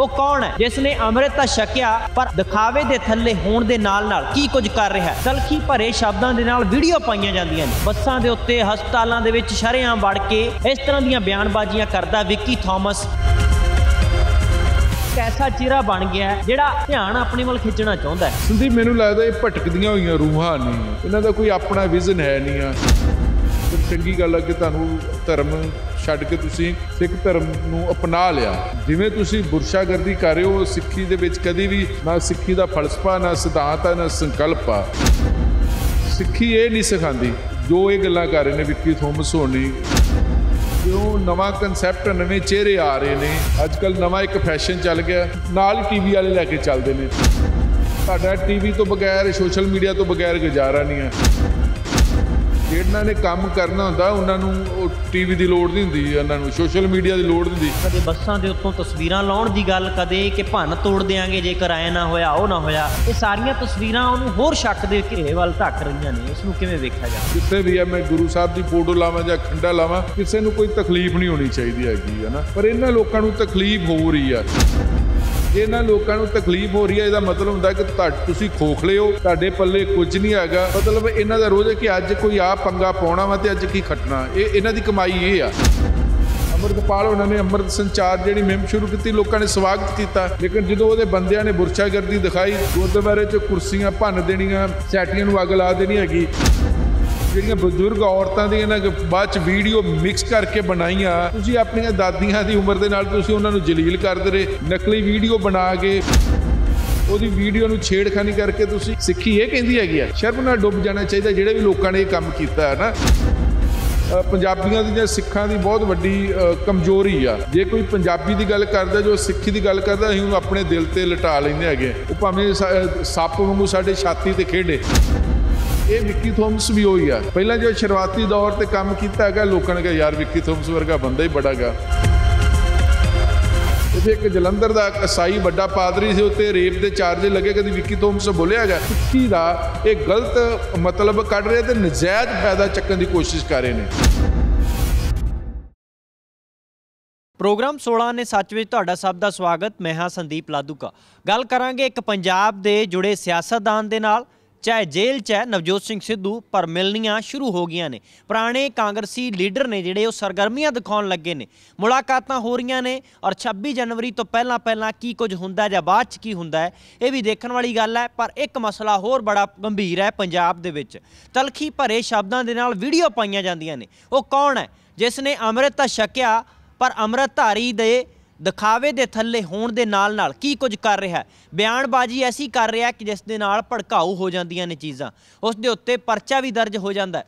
ਉਹ ਕੌਣ ਹੈ ਜਿਸ ਨੇ ਅੰਮ੍ਰਿਤ ਤਾਂ ਛਕਿਆ ਪਰ ਦਿਖਾਵੇ ਦੇ ਥੱਲੇ ਹੋਣ ਦੇ ਨਾਲ ਨਾਲ ਕੀ ਕੁਝ ਕਰ ਰਿਹਾ ਹੈ ਤਲਖੀ ਭਰੇ ਸ਼ਬਦਾਂ ਦੇ ਨਾਲ ਵੀਡੀਓ ਪਾਈਆਂ ਜਾਂਦੀਆਂ ਨੇ ਬੱਸਾਂ ਦੇ ਉੱਤੇ ਹਸਪਤਾਲਾਂ ਦੇ ਵਿੱਚ ਸ਼ਰਿਆਂ ਵੜ ਕੇ ਇਸ ਤਰ੍ਹਾਂ ਦੀਆਂ ਬਿਆਨਬਾਜ਼ੀਆਂ ਕਰਦਾ ਵਿੱਕੀ ਥਾਮਸ ਕੈਸਾ ਚਿਹਰਾ ਬਣ ਗਿਆ ਜਿਹੜਾ ਧਿਆਨ ਆਪਣੇ ਵੱਲ ਖਿੱਚਣਾ ਚਾਹੁੰਦਾ ਹੈ ਸੰਦੀਪ ਮੈਨੂੰ ਲੱਗਦਾ ਇਹ ਭਟਕਦੀਆਂ ਹੋਈਆਂ ਰੂਹਾਂ ਨੇ ਇਹਨਾਂ ਦਾ ਕੋਈ ਆਪਣਾ ਵਿਜ਼ਨ ਹੈ ਨਹੀਂ ਆ ਚੰਗੀ ਗੱਲ ਹੈ ਕਿ ਤੁਹਾਨੂੰ ਧਰਮ ਛੱਡ ਕੇ ਤੁਸੀਂ ਸਿੱਖ ਧਰਮ ਨੂੰ ਅਪਣਾ ਲਿਆ ਜਿਵੇਂ ਤੁਸੀਂ ਬੁਰਸ਼ਾਗਰਦੀ ਕਰ ਰਹੇ ਹੋ ਸਿੱਖੀ ਦੇ ਵਿੱਚ ਕਦੀ ਵੀ ਨਾ ਸਿੱਖੀ ਦਾ ਫਲਸਫਾ ਨਾ ਸਿਧਾਂਤ ਨਾ ਸੰਕਲਪ ਆ ਸਿੱਖੀ ਇਹ ਨਹੀਂ ਸਿਖਾਉਂਦੀ ਜੋ ਇਹ ਗੱਲਾਂ ਕਰ ਰਹੇ ਨੇ ਵਿੱਕੀ ਥੋਮਸ ਹੋਣੀ ਜੋ ਨਵਾਂ ਕਨਸੈਪਟ ਨਵੇਂ ਚਿਹਰੇ ਆ ਰਹੇ ਨੇ ਅੱਜ ਕੱਲ ਨਵਾਂ ਇੱਕ ਫੈਸ਼ਨ ਚੱਲ ਗਿਆ ਨਾਲ ਟੀਵੀ ਵਾਲੇ ਲੈ ਕੇ ਚੱਲਦੇ ਨੇ ਤੁਹਾਡਾ ਟੀਵੀ ਤੋਂ ਬਗੈਰ ਸੋਸ਼ਲ ਮੀਡੀਆ ਤੋਂ ਬਗੈਰ ਗੁਜ਼ਾਰਾ ਨਹੀਂ ਆ ਜਿਹੜਾ ਨੇ ਕੰਮ ਕਰਨਾ ਹੁੰਦਾ ਉਹਨਾਂ ਨੂੰ ਟੀਵੀ ਦੀ ਲੋੜ ਨਹੀਂ ਹੁੰਦੀ ਉਹਨਾਂ ਨੂੰ ਸੋਸ਼ਲ ਮੀਡੀਆ ਦੀ ਲੋੜ ਹੁੰਦੀ ਕਦੇ ਬੱਸਾਂ ਦੇ ਉੱਤੋਂ ਤਸਵੀਰਾਂ ਲਾਉਣ ਦੀ ਗੱਲ ਕਦੇ ਕਿ ਭੰਨ ਤੋੜ ਦੇਾਂਗੇ ਜੇ ਕਿਰਾਇਆ ਨਾ ਹੋਇਆ ਉਹ ਨਾ ਹੋਇਆ ਇਹ ਸਾਰੀਆਂ ਤਸਵੀਰਾਂ ਉਹਨੂੰ ਹੋਰ ਸ਼ੱਕ ਦੇ ਘੇਰੇ ਵੱਲ ਧੱਕ ਰਹੀਆਂ ਨੇ ਇਸ ਨੂੰ ਕਿਵੇਂ ਵੇਖਿਆ ਜਾ ਕਿਸੇ ਵੀ ਆ ਮੈਂ ਗੁਰੂ ਸਾਹਿਬ ਦੀ ਫੋਟੋ ਲਾਵਾਂ ਜਾਂ ਖੰਡਾ ਲਾਵਾਂ ਕਿਸੇ ਨੂੰ ਕੋਈ ਤਕਲੀਫ ਨਹੀਂ ਹੋਣੀ ਚਾਹੀਦੀ ਹੈਗੀ ਹੈ ਨਾ ਪਰ ਇਹਨਾਂ ਲੋਕਾਂ ਨੂੰ ਤਕਲੀਫ ਹੋ ਰਹੀ ਆ ਇਹਨਾਂ ਲੋਕਾਂ ਨੂੰ ਤਕਲੀਫ ਹੋ ਰਹੀ ਹੈ ਇਹਦਾ ਮਤਲਬ ਹੁੰਦਾ ਕਿ ਤੁਸੀਂ ਖੋਖਲੇ ਹੋ ਤੁਹਾਡੇ ਪੱਲੇ ਕੁਝ ਨਹੀਂ ਹੈਗਾ ਮਤਲਬ ਇਹਨਾਂ ਦਾ ਰੋਜ਼ ਹੈ ਕਿ ਅੱਜ ਕੋਈ ਆ ਪੰਗਾ ਪਾਉਣਾ ਵਾ ਤੇ ਅੱਜ ਕੀ ਖਟਣਾ ਇਹ ਇਹਨਾਂ ਦੀ ਕਮਾਈ ਇਹ ਆ ਅੰਮ੍ਰਿਤਪਾਲ ਉਹਨਾਂ ਨੇ ਅੰਮ੍ਰਿਤ ਸੰਚਾਰ ਜਿਹੜੀ ਮੁਹਿੰਮ ਸ਼ੁਰੂ ਕੀਤੀ ਲੋਕਾਂ ਨੇ ਸਵਾਗਤ ਕੀਤਾ ਲੇਕਿਨ ਜਦੋਂ ਉਹਦੇ ਬੰਦਿਆਂ ਨੇ ਬੁਰਸ਼ਾਗਰਦੀ ਦਿਖਾਈ ਗੁਰਦੁਆਰੇ 'ਚ ਕੁਰਸੀਆਂ ਭੰਨ ਦੇਣੀਆਂ ਸੈਟੀਆਂ ਨੂੰ ਅੱਗ ਲਾ ਦੇਣੀ ਹੈਗੀ ਜਿਹੜੀਆਂ ਬਜ਼ੁਰਗ ਔਰਤਾਂ ਦੀਆਂ ਨਾ ਬਾਅਦ ਚ ਵੀਡੀਓ ਮਿਕਸ ਕਰਕੇ ਬਣਾਈਆਂ ਤੁਸੀਂ ਆਪਣੀਆਂ ਦਾਦੀਆਂ ਦੀ ਉਮਰ ਦੇ ਨਾਲ ਤੁਸੀਂ ਉਹਨਾਂ ਨੂੰ ਜਲੀਲ ਕਰਦੇ ਰਹੇ ਨਕਲੀ ਵੀਡੀਓ ਬਣਾ ਕੇ ਉਹਦੀ ਵੀਡੀਓ ਨੂੰ ਛੇੜਖਾਨੀ ਕਰਕੇ ਤੁਸੀਂ ਸਿੱਖੀ ਇਹ ਕਹਿੰਦੀ ਹੈਗੀ ਆ ਸ਼ਰਮ ਨਾਲ ਡੁੱਬ ਜਾਣਾ ਚਾਹੀਦਾ ਜਿਹੜੇ ਵੀ ਲੋਕਾਂ ਨੇ ਇਹ ਕੰਮ ਕੀਤਾ ਹੈ ਨਾ ਪੰਜਾਬੀਆਂ ਦੀ ਜਾਂ ਸਿੱਖਾਂ ਦੀ ਬਹੁਤ ਵੱਡੀ ਕਮਜ਼ੋਰੀ ਆ ਜੇ ਕੋਈ ਪੰਜਾਬੀ ਦੀ ਗੱਲ ਕਰਦਾ ਜੋ ਸਿੱਖੀ ਦੀ ਗੱਲ ਕਰਦਾ ਅਸੀਂ ਉਹਨੂੰ ਆਪਣੇ ਦਿਲ ਤੇ ਲਟਾ ਲੈਂਦੇ ਹੈਗੇ ਉਹ ਭਾਵੇਂ ਸੱਪ ਵਾਂਗੂ ਸਾਡੇ ਛਾਤੀ ਤੇ ਖੇਡੇ ਇਹ ਵਿੱਕੀ ਥੋਮਸ ਵੀ ਹੋਈ ਆ ਪਹਿਲਾਂ ਜੋ ਸ਼ੁਰੂਆਤੀ ਦੌਰ ਤੇ ਕੰਮ ਕੀਤਾ ਹੈਗਾ ਲੋਕਾਂ ਨੇ ਕਿਹਾ ਯਾਰ ਵਿੱਕੀ ਥੋਮਸ ਵਰਗਾ ਬੰਦਾ ਹੀ ਬੜਾਗਾ ਇੱਥੇ ਇੱਕ ਜਲੰਧਰ ਦਾ ਕਸਾਈ ਵੱਡਾ ਪਾਦਰੀ ਸੀ ਉੱਤੇ ਰੇਪ ਦੇ ਚਾਰਜ ਲੱਗੇ ਕਦੀ ਵਿੱਕੀ ਥੋਮਸ ਬੋਲਿਆਗਾ ਕਿ ਦਾ ਇਹ ਗਲਤ ਮਤਲਬ ਕੱਢ ਰਹੇ ਤੇ ਨਜਾਇਜ਼ ਫਾਇਦਾ ਚੱਕਣ ਦੀ ਕੋਸ਼ਿਸ਼ ਕਰ ਰਹੇ ਨੇ ਪ੍ਰੋਗਰਾਮ 16 ਨੇ ਸੱਚ ਵਿੱਚ ਤੁਹਾਡਾ ਸਭ ਦਾ ਸਵਾਗਤ ਮੈਂ ਹਾਂ ਸੰਦੀਪ ਲਾਦੂਕਾ ਗੱਲ ਕਰਾਂਗੇ ਇੱਕ ਪੰਜਾਬ ਦੇ ਜੁੜੇ ਸਿਆਸਤਦਾਨ ਦੇ ਨਾਲ ਚਾਹੇ ਜੇਲ੍ਹ 'ਚ ਹੈ ਨਵਜੋਤ ਸਿੰਘ ਸਿੱਧੂ ਪਰ ਮਿਲਣੀਆਂ ਸ਼ੁਰੂ ਹੋ ਗਈਆਂ ਨੇ ਪੁਰਾਣੇ ਕਾਂਗਰਸੀ ਲੀਡਰ ਨੇ ਜਿਹੜੇ ਉਹ ਸਰਗਰਮੀਆਂ ਦਿਖਾਉਣ ਲੱਗੇ ਨੇ ਮੁਲਾਕਾਤਾਂ ਹੋ ਰਹੀਆਂ ਨੇ ਔਰ 26 ਜਨਵਰੀ ਤੋਂ ਪਹਿਲਾਂ ਪਹਿਲਾਂ ਕੀ ਕੁਝ ਹੁੰਦਾ ਜਾਂ ਬਾਅਦ 'ਚ ਕੀ ਹੁੰਦਾ ਇਹ ਵੀ ਦੇਖਣ ਵਾਲੀ ਗੱਲ ਹੈ ਪਰ ਇੱਕ ਮਸਲਾ ਹੋਰ ਬੜਾ ਗੰਭੀਰ ਹੈ ਪੰਜਾਬ ਦੇ ਵਿੱਚ ਤਲਖੀ ਭਰੇ ਸ਼ਬਦਾਂ ਦੇ ਨਾਲ ਵੀਡੀਓ ਪਾਈਆਂ ਜਾਂਦੀਆਂ ਨੇ ਉਹ ਕੌਣ ਹੈ ਜਿਸ ਨੇ ਅੰਮ੍ਰਿਤ ਤਾਂ ਛਕਿਆ ਪਰ ਅੰਮ੍ਰਿਤਧਾਰੀ ਦੇ ਦਿਖਾਵੇ ਦੇ ਥੱਲੇ ਹੋਣ ਦੇ ਨਾਲ ਨਾਲ ਕੀ ਕੁਝ ਕਰ ਰਿਹਾ ਹੈ ਬਿਆਨਬਾਜ਼ੀ ਐਸੀ ਕਰ ਰਿਹਾ ਕਿ ਜਿਸ ਦੇ ਨਾਲ ਭੜਕਾਉ ਹੋ ਜਾਂਦੀਆਂ ਨੇ ਚੀਜ਼ਾਂ ਉਸ ਦੇ ਉੱਤੇ ਪਰਚਾ ਵੀ ਦਰਜ ਹੋ ਜਾਂਦਾ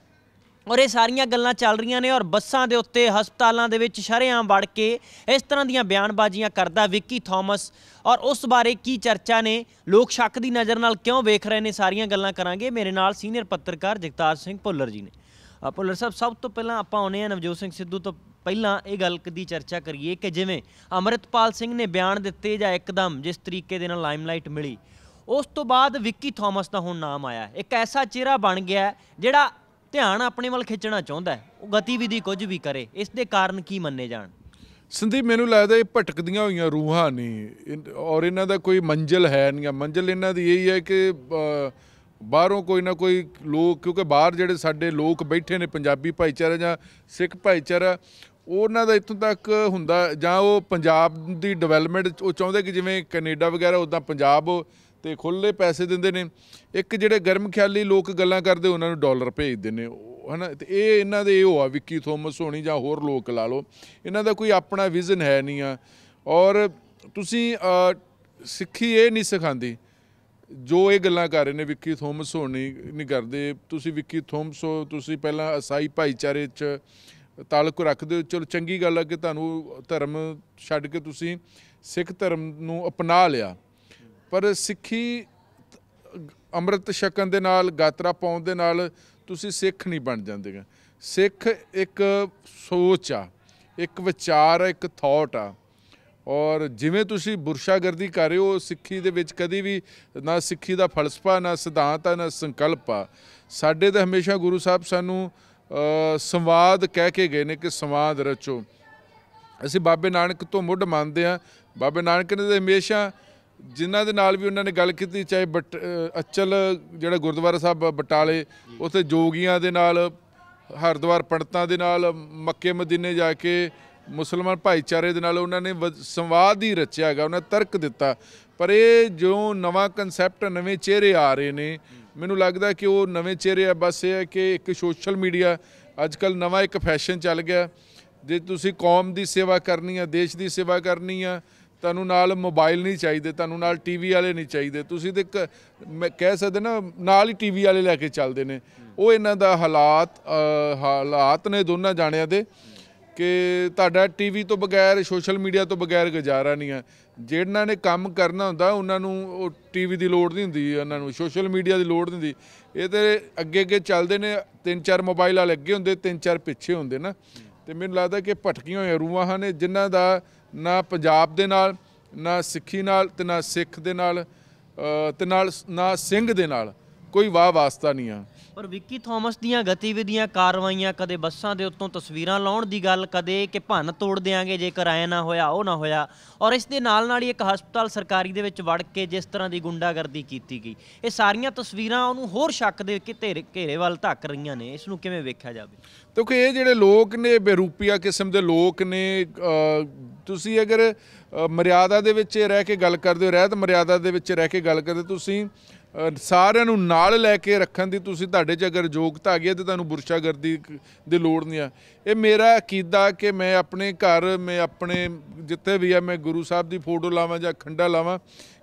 ਔਰ ਇਹ ਸਾਰੀਆਂ ਗੱਲਾਂ ਚੱਲ ਰਹੀਆਂ ਨੇ ਔਰ ਬੱਸਾਂ ਦੇ ਉੱਤੇ ਹਸਪਤਾਲਾਂ ਦੇ ਵਿੱਚ ਸ਼ਰਿਆਂ ਵੜ ਕੇ ਇਸ ਤਰ੍ਹਾਂ ਦੀਆਂ ਬਿਆਨਬਾਜ਼ੀਆਂ ਕਰਦਾ ਵਿੱਕੀ ਥਾਮਸ ਔਰ ਉਸ ਬਾਰੇ ਕੀ ਚਰਚਾ ਨੇ ਲੋਕ ਸ਼ੱਕ ਦੀ ਨਜ਼ਰ ਨਾਲ ਕਿਉਂ ਵੇਖ ਰਹੇ ਨੇ ਸਾਰੀਆਂ ਗੱਲਾਂ ਕਰਾਂਗੇ ਮੇਰੇ ਨਾਲ ਸੀਨੀਅਰ ਪੱਤਰਕਾਰ ਜਗਤਾਰ ਸਿੰਘ ਭੁੱਲਰ ਜੀ ਨੇ ਭੁੱਲਰ ਸਾਹਿਬ ਸਭ ਤੋਂ ਪਹਿਲਾਂ ਆਪਾਂ ਆਉਨੇ ਆ ਨਵਜੋਤ ਸਿੰਘ ਸਿੱਧੂ ਤੋਂ ਪਹਿਲਾਂ ਇਹ ਗੱਲ ਦੀ ਚਰਚਾ ਕਰੀਏ ਕਿ ਜਿਵੇਂ ਅਮਰਿਤਪਾਲ ਸਿੰਘ ਨੇ ਬਿਆਨ ਦਿੱਤੇ ਜਾਂ ਇੱਕਦਮ ਜਿਸ ਤਰੀਕੇ ਦੇ ਨਾਲ ਲਾਈਮਲਾਈਟ ਮਿਲੀ ਉਸ ਤੋਂ ਬਾਅਦ ਵਿੱਕੀ ਥਾਮਸ ਦਾ ਹੁਣ ਨਾਮ ਆਇਆ ਇੱਕ ਐਸਾ ਚਿਹਰਾ ਬਣ ਗਿਆ ਜਿਹੜਾ ਧਿਆਨ ਆਪਣੇ ਵੱਲ ਖਿੱਚਣਾ ਚਾਹੁੰਦਾ ਹੈ ਉਹ ਗਤੀਵਿਧੀ ਕੁਝ ਵੀ ਕਰੇ ਇਸ ਦੇ ਕਾਰਨ ਕੀ ਮੰਨੇ ਜਾਣ ਸੰਦੀਪ ਮੈਨੂੰ ਲੱਗਦਾ ਇਹ ਭਟਕਦੀਆਂ ਹੋਈਆਂ ਰੂਹਾਂ ਨੇ ਔਰ ਇਹਨਾਂ ਦਾ ਕੋਈ ਮੰਜ਼ਿਲ ਹੈ ਨਹੀਂ ਮੰਜ਼ਿਲ ਇਹਨਾਂ ਦੀ ਇਹ ਹੀ ਹੈ ਕਿ ਬਾਹਰੋਂ ਕੋਈ ਨਾ ਕੋਈ ਲੋਕ ਕਿਉਂਕਿ ਬਾਹਰ ਜਿਹੜੇ ਸਾਡੇ ਲੋਕ ਬੈਠੇ ਨੇ ਪੰਜਾਬੀ ਭਾਈਚਾਰਾ ਜਾਂ ਸਿੱਖ ਭਾਈਚਾਰਾ ਉਹਨਾਂ ਦਾ ਇਤੋਂ ਤੱਕ ਹੁੰਦਾ ਜਾਂ ਉਹ ਪੰਜਾਬ ਦੀ ਡਿਵੈਲਪਮੈਂਟ ਉਹ ਚਾਹੁੰਦੇ ਕਿ ਜਿਵੇਂ ਕੈਨੇਡਾ ਵਗੈਰਾ ਉਦਾਂ ਪੰਜਾਬ ਤੇ ਖੁੱਲੇ ਪੈਸੇ ਦਿੰਦੇ ਨੇ ਇੱਕ ਜਿਹੜੇ ਗਰਮ ਖਿਆਲੀ ਲੋਕ ਗੱਲਾਂ ਕਰਦੇ ਉਹਨਾਂ ਨੂੰ ਡਾਲਰ ਭੇਜਦੇ ਨੇ ਹਨਾ ਤੇ ਇਹ ਇਹਨਾਂ ਦੇ ਇਹ ਹੋਆ ਵਿੱਕੀ ਥੋਮਸ ਹੋਣੀ ਜਾਂ ਹੋਰ ਲੋਕ ਲਾ ਲਓ ਇਹਨਾਂ ਦਾ ਕੋਈ ਆਪਣਾ ਵਿਜ਼ਨ ਹੈ ਨਹੀਂ ਆ ਔਰ ਤੁਸੀਂ ਸਿੱਖੀ ਇਹ ਨਹੀਂ ਸਿਖਾਉਂਦੀ ਜੋ ਇਹ ਗੱਲਾਂ ਕਰ ਰਹੇ ਨੇ ਵਿੱਕੀ ਥੋਮਸ ਹੋਣੀ ਨਹੀਂ ਕਰਦੇ ਤੁਸੀਂ ਵਿੱਕੀ ਥੋਮਸ ਹੋ ਤੁਸੀਂ ਪਹਿਲਾਂ ਅਸਾਈ ਭਾਈਚਾਰੇ 'ਚ ਤਾਲੁਕ ਰੱਖਦੇ ਹੋ ਚਲੋ ਚੰਗੀ ਗੱਲ ਹੈ ਕਿ ਤੁਹਾਨੂੰ ਧਰਮ ਛੱਡ ਕੇ ਤੁਸੀਂ ਸਿੱਖ ਧਰਮ ਨੂੰ ਅਪਣਾ ਲਿਆ ਪਰ ਸਿੱਖੀ ਅੰਮ੍ਰਿਤ ਛਕਣ ਦੇ ਨਾਲ ਗਾਤਰਾ ਪਾਉਣ ਦੇ ਨਾਲ ਤੁਸੀਂ ਸਿੱਖ ਨਹੀਂ ਬਣ ਜਾਂਦੇ ਸਿੱਖ ਇੱਕ ਸੋਚ ਆ ਇੱਕ ਵਿਚਾਰ ਆ ਇੱਕ ਥੌਟ ਆ ਔਰ ਜਿਵੇਂ ਤੁਸੀਂ ਬੁਰਸ਼ਾਗਰਦੀ ਕਰ ਰਹੇ ਹੋ ਸਿੱਖੀ ਦੇ ਵਿੱਚ ਕਦੀ ਵੀ ਨਾ ਸਿੱਖੀ ਦਾ ਫਲਸਫਾ ਨਾ ਸਿਧਾਂਤ ਆ ਨਾ ਸੰਕਲਪ ਆ ਸਾਡੇ ਤਾਂ ਹਮੇਸ਼ਾ ਗੁਰੂ ਸਾਹਿਬ ਸਾਨੂੰ ਸੰਵਾਦ ਕਹਿ ਕੇ ਗਏ ਨੇ ਕਿ ਸੰਵਾਦ ਰਚੋ ਅਸੀਂ ਬਾਬੇ ਨਾਨਕ ਤੋਂ ਮੁੱਢ ਮੰਨਦੇ ਆ ਬਾਬੇ ਨਾਨਕ ਨੇ ਹਮੇਸ਼ਾ ਜਿਨ੍ਹਾਂ ਦੇ ਨਾਲ ਵੀ ਉਹਨਾਂ ਨੇ ਗੱਲ ਕੀਤੀ ਚਾਹੇ ਅਚਲ ਜਿਹੜਾ ਗੁਰਦੁਆਰਾ ਸਾਹਿਬ ਬਟਾਲੇ ਉੱਥੇ ਜੋਗੀਆਂ ਦੇ ਨਾਲ ਹਰਦੁਆਰ ਪੰਡਤਾਂ ਦੇ ਨਾਲ ਮੱਕੇ ਮਦੀਨੇ ਜਾ ਕੇ ਮੁਸਲਮਾਨ ਭਾਈਚਾਰੇ ਦੇ ਨਾਲ ਉਹਨਾਂ ਨੇ ਸੰਵਾਦ ਹੀ ਰਚਿਆ ਹੈਗਾ ਉਹਨਾਂ ਤਰਕ ਦਿੱਤਾ ਪਰ ਇਹ ਜੋ ਨਵਾਂ ਕਨਸੈਪਟ ਨਵੇਂ ਚਿਹਰੇ ਆ ਰਹੇ ਨੇ ਮੈਨੂੰ ਲੱਗਦਾ ਕਿ ਉਹ ਨਵੇਂ ਚਿਹਰੇ ਆ ਬਸ ਇਹ ਹੈ ਕਿ ਇੱਕ ਸੋਸ਼ਲ ਮੀਡੀਆ ਅੱਜ ਕੱਲ ਨਵਾਂ ਇੱਕ ਫੈਸ਼ਨ ਚੱਲ ਗਿਆ ਜੇ ਤੁਸੀਂ ਕੌਮ ਦੀ ਸੇਵਾ ਕਰਨੀ ਆ ਦੇਸ਼ ਦੀ ਸੇਵਾ ਕਰਨੀ ਆ ਤੁਹਾਨੂੰ ਨਾਲ ਮੋਬਾਈਲ ਨਹੀਂ ਚਾਹੀਦੇ ਤੁਹਾਨੂੰ ਨਾਲ ਟੀਵੀ ਵਾਲੇ ਨਹੀਂ ਚਾਹੀਦੇ ਤੁਸੀਂ ਤੇ ਮੈਂ ਕਹਿ ਸਕਦੇ ਨਾ ਨਾਲ ਹੀ ਟੀਵੀ ਵਾਲੇ ਲੈ ਕੇ ਚੱਲਦੇ ਨੇ ਉਹ ਇਹਨਾਂ ਦਾ ਹਾਲਾਤ ਹਾਲਾਤ ਨੇ ਦੋਨਾਂ ਜਾਣਿਆਂ ਦੇ ਕਿ ਤੁਹਾਡਾ ਟੀਵੀ ਤੋਂ ਬਗੈਰ ਸੋਸ਼ਲ ਮੀਡੀਆ ਤੋਂ ਬਗੈਰ ਗੁਜ਼ਾਰਾ ਨਹੀਂ ਹੈ ਜਿਹਨਾਂ ਨੇ ਕੰਮ ਕਰਨਾ ਹੁੰਦਾ ਉਹਨਾਂ ਨੂੰ ਉਹ ਟੀਵੀ ਦੀ ਲੋੜ ਨਹੀਂ ਹੁੰਦੀ ਉਹਨਾਂ ਨੂੰ ਸੋਸ਼ਲ ਮੀਡੀਆ ਦੀ ਲੋੜ ਨਹੀਂ ਹੁੰਦੀ ਇਹ ਤੇ ਅੱਗੇ ਅੱਗੇ ਚੱਲਦੇ ਨੇ ਤਿੰਨ ਚਾਰ ਮੋਬਾਈਲ ਵਾਲੇ ਅੱਗੇ ਹੁੰਦੇ ਤਿੰਨ ਚਾਰ ਪਿੱਛੇ ਹੁੰਦੇ ਨਾ ਤੇ ਮੈਨੂੰ ਲੱਗਦਾ ਕਿ ਭਟਕੀਆਂ ਹੋਈਆਂ ਰੂਹਾਂ ਹਨ ਜਿਨ੍ਹਾਂ ਦਾ ਨਾ ਪੰਜਾਬ ਦੇ ਨਾਲ ਨਾ ਸਿੱਖੀ ਨਾਲ ਤੇ ਨਾ ਸਿੱਖ ਦੇ ਨਾਲ ਤੇ ਨਾਲ ਨਾ ਸਿੰਘ ਦੇ ਨਾਲ ਕੋਈ ਵਾਹ ਵਾਸਤਾ ਨਹੀਂ ਆ ਪਰ ਵਿੱਕੀ ਥਾਮਸ ਦੀਆਂ ਗਤੀਵਿਧੀਆਂ ਕਾਰਵਾਈਆਂ ਕਦੇ ਬੱਸਾਂ ਦੇ ਉੱਤੋਂ ਤਸਵੀਰਾਂ ਲਾਉਣ ਦੀ ਗੱਲ ਕਦੇ ਕਿ ਭੰਨ ਤੋੜ ਦੇਾਂਗੇ ਜੇਕਰ ਐ ਨਾ ਹੋਇਆ ਉਹ ਨਾ ਹੋਇਆ ਔਰ ਇਸ ਦੇ ਨਾਲ ਨਾਲ ਹੀ ਇੱਕ ਹਸਪਤਾਲ ਸਰਕਾਰੀ ਦੇ ਵਿੱਚ ਵੜ ਕੇ ਜਿਸ ਤਰ੍ਹਾਂ ਦੀ ਗੁੰਡਾਗਰਦੀ ਕੀਤੀ ਗਈ ਇਹ ਸਾਰੀਆਂ ਤਸਵੀਰਾਂ ਉਹਨੂੰ ਹੋਰ ਸ਼ੱਕ ਦੇ ਕਿਤੇ ਘੇਰੇ ਵੱਲ ਧੱਕ ਰਹੀਆਂ ਨੇ ਇਸ ਨੂੰ ਕਿਵੇਂ ਵੇਖਿਆ ਜਾਵੇ ਕਿ ਇਹ ਜਿਹੜੇ ਲੋਕ ਨੇ ਬੇਰੂਪੀਆ ਕਿਸਮ ਦੇ ਲੋਕ ਨੇ ਤੁਸੀਂ ਅਗਰ ਮਰਿਆਦਾ ਦੇ ਵਿੱਚ ਰਹਿ ਕੇ ਗੱਲ ਕਰਦੇ ਹੋ ਰਹਿਤ ਮਰਿਆਦਾ ਦੇ ਵਿੱਚ ਰਹਿ ਕੇ ਗੱਲ ਕਰਦੇ ਤੁਸੀਂ ਸਾਰਿਆਂ ਨੂੰ ਨਾਲ ਲੈ ਕੇ ਰੱਖਣ ਦੀ ਤੁਸੀਂ ਤੁਹਾਡੇ 'ਚ ਅਗਰ ਯੋਗਤਾ ਗਈ ਤੇ ਤੁਹਾਨੂੰ ਬੁਰਸ਼ਾਗਰਦੀ ਦੀ ਲੋੜ ਨਹੀਂ ਆ ਇਹ ਮੇਰਾ ਅਕੀਦਾ ਕਿ ਮੈਂ ਆਪਣੇ ਘਰ ਮੈਂ ਆਪਣੇ ਜਿੱਥੇ ਵੀ ਆ ਮੈਂ ਗੁਰੂ ਸਾਹਿਬ ਦੀ ਫੋਟੋ ਲਾਵਾਂ ਜਾਂ ਖੰਡਾ ਲਾਵਾਂ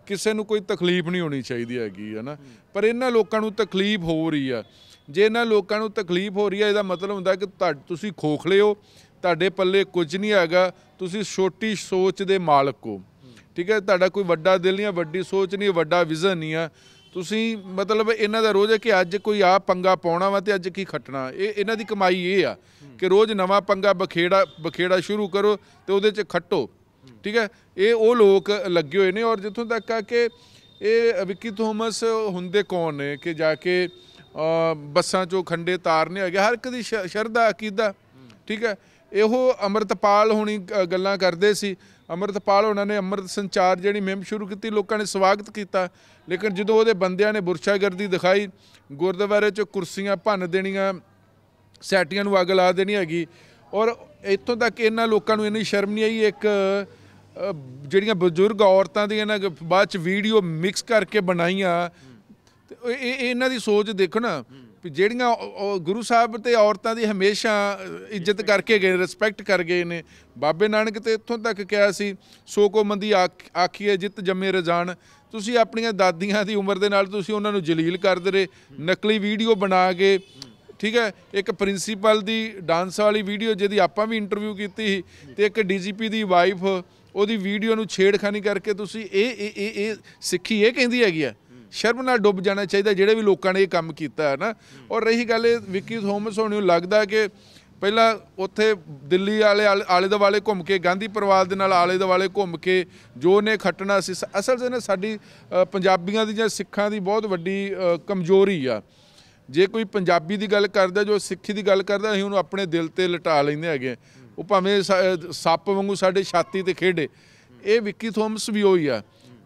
ਕਿਸੇ ਨੂੰ ਕੋਈ ਤਕਲੀਫ ਨਹੀਂ ਹੋਣੀ ਚਾਹੀਦੀ ਹੈਗੀ ਹੈ ਨਾ ਪਰ ਇਹਨਾਂ ਲੋਕਾਂ ਨੂੰ ਤਕਲੀਫ ਹੋ ਰਹੀ ਆ ਜੇ ਇਹਨਾਂ ਲੋਕਾਂ ਨੂੰ ਤਕਲੀਫ ਹੋ ਰਹੀ ਆ ਇਹਦਾ ਮਤਲਬ ਹੁੰਦਾ ਕਿ ਤੁਸੀਂ ਖੋਖਲੇ ਹੋ ਤੁਹਾਡੇ ਪੱਲੇ ਕੁਝ ਨਹੀਂ ਹੈਗਾ ਤੁਸੀਂ ਛੋਟੀ ਸੋਚ ਦੇ ਮਾਲਕ ਹੋ ਠੀਕ ਹੈ ਤੁਹਾਡਾ ਕੋਈ ਵੱਡਾ ਦਿਲ ਨਹੀਂ ਵੱਡੀ ਸੋਚ ਨਹੀਂ ਵੱਡਾ ਵਿਜ਼ਨ ਨਹੀਂ ਆ ਤੁਸੀਂ ਮਤਲਬ ਇਹਨਾਂ ਦਾ ਰੋਜ਼ ਹੈ ਕਿ ਅੱਜ ਕੋਈ ਆ ਪੰਗਾ ਪਾਉਣਾ ਵਾ ਤੇ ਅੱਜ ਕੀ ਖਟਣਾ ਇਹ ਇਹਨਾਂ ਦੀ ਕਮਾਈ ਇਹ ਆ ਕਿ ਰੋਜ਼ ਨਵਾਂ ਪੰਗਾ ਬਖੇੜਾ ਬਖੇੜਾ ਸ਼ੁਰੂ ਕਰੋ ਤੇ ਉਹਦੇ 'ਚ ਖੱਟੋ ਠੀਕ ਹੈ ਇਹ ਉਹ ਲੋਕ ਲੱਗੇ ਹੋਏ ਨੇ ਔਰ ਜਿੱਥੋਂ ਤੱਕ ਆ ਕਿ ਇਹ ਵਿੱਕੀ ਥੋਮਸ ਹੁੰਦੇ ਕੌਣ ਨੇ ਕਿ ਜਾ ਕੇ ਬੱਸਾਂ 'ਚੋਂ ਖੰਡੇ ਤਾਰਨੇ ਹੈਗੇ ਹਰ ਇੱਕ ਦੀ ਸ਼ਰਧਾ ਅਕੀਦਾ ਠੀਕ ਹੈ ਇਹੋ ਅਮਰਤਪਾਲ ਹੁਣੀ ਗੱਲਾਂ ਕਰਦੇ ਸੀ ਅਮਰਤਪਾਲ ਉਹਨਾਂ ਨੇ ਅਮਰਤ ਸੰਚਾਰ ਜਿਹੜੀ ਮੁਹਿੰਮ ਸ਼ੁਰੂ ਕੀਤੀ ਲੋਕਾਂ ਨੇ ਸਵਾਗਤ ਕੀਤਾ ਲੇਕਿਨ ਜਦੋਂ ਉਹਦੇ ਬੰਦਿਆਂ ਨੇ ਬੁਰਸ਼ਾਗਰਦੀ ਦਿਖਾਈ ਗੁਰਦੁਆਰੇ 'ਚ ਕੁਰਸੀਆਂ ਭੰਨ ਦੇਣੀਆਂ ਸੈਟੀਆਂ ਨੂੰ ਅੱਗ ਲਾ ਦੇਣੀ ਹੈਗੀ ਔਰ ਇੱਥੋਂ ਤੱਕ ਇਹਨਾਂ ਲੋਕਾਂ ਨੂੰ ਇੰਨੀ ਸ਼ਰਮ ਨਹੀਂ ਆਈ ਇੱਕ ਜਿਹੜੀਆਂ ਬਜ਼ੁਰਗ ਔਰਤਾਂ ਦੀਆਂ ਇਹਨਾਂ ਬਾਅਦ 'ਚ ਵੀਡੀਓ ਮਿਕਸ ਕਰਕੇ ਬਣਾਈਆਂ ਇਹ ਇਹਨਾਂ ਦੀ ਸੋਚ ਦੇਖਣਾ ਜਿਹੜੀਆਂ ਉਹ ਗੁਰੂ ਸਾਹਿਬ ਤੇ ਔਰਤਾਂ ਦੀ ਹਮੇਸ਼ਾ ਇੱਜ਼ਤ ਕਰਕੇ ਗਏ ਰਿਸਪੈਕਟ ਕਰ ਗਏ ਨੇ ਬਾਬੇ ਨਾਨਕ ਤੇ ਇੱਥੋਂ ਤੱਕ ਕਿਹਾ ਸੀ ਸੋ ਕੋ ਮੰਦੀ ਆਖੀਏ ਜਿੱਤ ਜੰਮੇ ਰਜਾਨ ਤੁਸੀਂ ਆਪਣੀਆਂ ਦਾਦੀਆਂ ਦੀ ਉਮਰ ਦੇ ਨਾਲ ਤੁਸੀਂ ਉਹਨਾਂ ਨੂੰ ਜਲੀਲ ਕਰਦੇ ਰਹੇ ਨਕਲੀ ਵੀਡੀਓ ਬਣਾ ਕੇ ਠੀਕ ਹੈ ਇੱਕ ਪ੍ਰਿੰਸੀਪਲ ਦੀ ਡਾਂਸ ਵਾਲੀ ਵੀਡੀਓ ਜਿਹਦੀ ਆਪਾਂ ਵੀ ਇੰਟਰਵਿਊ ਕੀਤੀ ਸੀ ਤੇ ਇੱਕ ਡੀਜੀਪੀ ਦੀ ਵਾਈਫ ਉਹਦੀ ਵੀਡੀਓ ਨੂੰ ਛੇੜਖਾਨੀ ਕਰਕੇ ਤੁਸੀਂ ਇਹ ਇਹ ਇਹ ਸਿੱਖੀ ਇਹ ਕਹਿੰਦੀ ਹੈਗੀ ਆ ਸ਼ਰਮ ਨਾਲ ਡੁੱਬ ਜਾਣਾ ਚਾਹੀਦਾ ਜਿਹੜੇ ਵੀ ਲੋਕਾਂ ਨੇ ਇਹ ਕੰਮ ਕੀਤਾ ਹੈ ਨਾ ਔਰ ਰਹੀ ਗੱਲ ਇਹ ਵਿੱਕੀ ਥੋਮਸ ਹੋਣੀ ਨੂੰ ਲੱਗਦਾ ਕਿ ਪਹਿਲਾਂ ਉੱਥੇ ਦਿੱਲੀ ਵਾਲੇ ਆਲੇ ਦੁਆਲੇ ਘੁੰਮ ਕੇ ਗਾਂਧੀ ਪਰਿਵਾਰ ਦੇ ਨਾਲ ਆਲੇ ਦੁਆਲੇ ਘੁੰਮ ਕੇ ਜੋ ਨੇ ਖੱਟਣਾ ਸੀ ਅਸਲ 'ਚ ਸਾਡੀ ਪੰਜਾਬੀਆਂ ਦੀ ਜਾਂ ਸਿੱਖਾਂ ਦੀ ਬਹੁਤ ਵੱਡੀ ਕਮਜ਼ੋਰੀ ਆ ਜੇ ਕੋਈ ਪੰਜਾਬੀ ਦੀ ਗੱਲ ਕਰਦਾ ਜੋ ਸਿੱਖੀ ਦੀ ਗੱਲ ਕਰਦਾ ਅਸੀਂ ਉਹਨੂੰ ਆਪਣੇ ਦਿਲ ਤੇ ਲਟਾ ਲੈਂਦੇ ਹੈਗੇ ਉਹ ਭਾਵੇਂ ਸੱਪ ਵਾਂਗੂ ਸਾਡੇ ਛਾਤੀ ਤੇ ਖੇਡੇ ਇਹ ਵਿੱਕੀ ਥੋਮਸ ਵੀ ਹੋਈ ਆ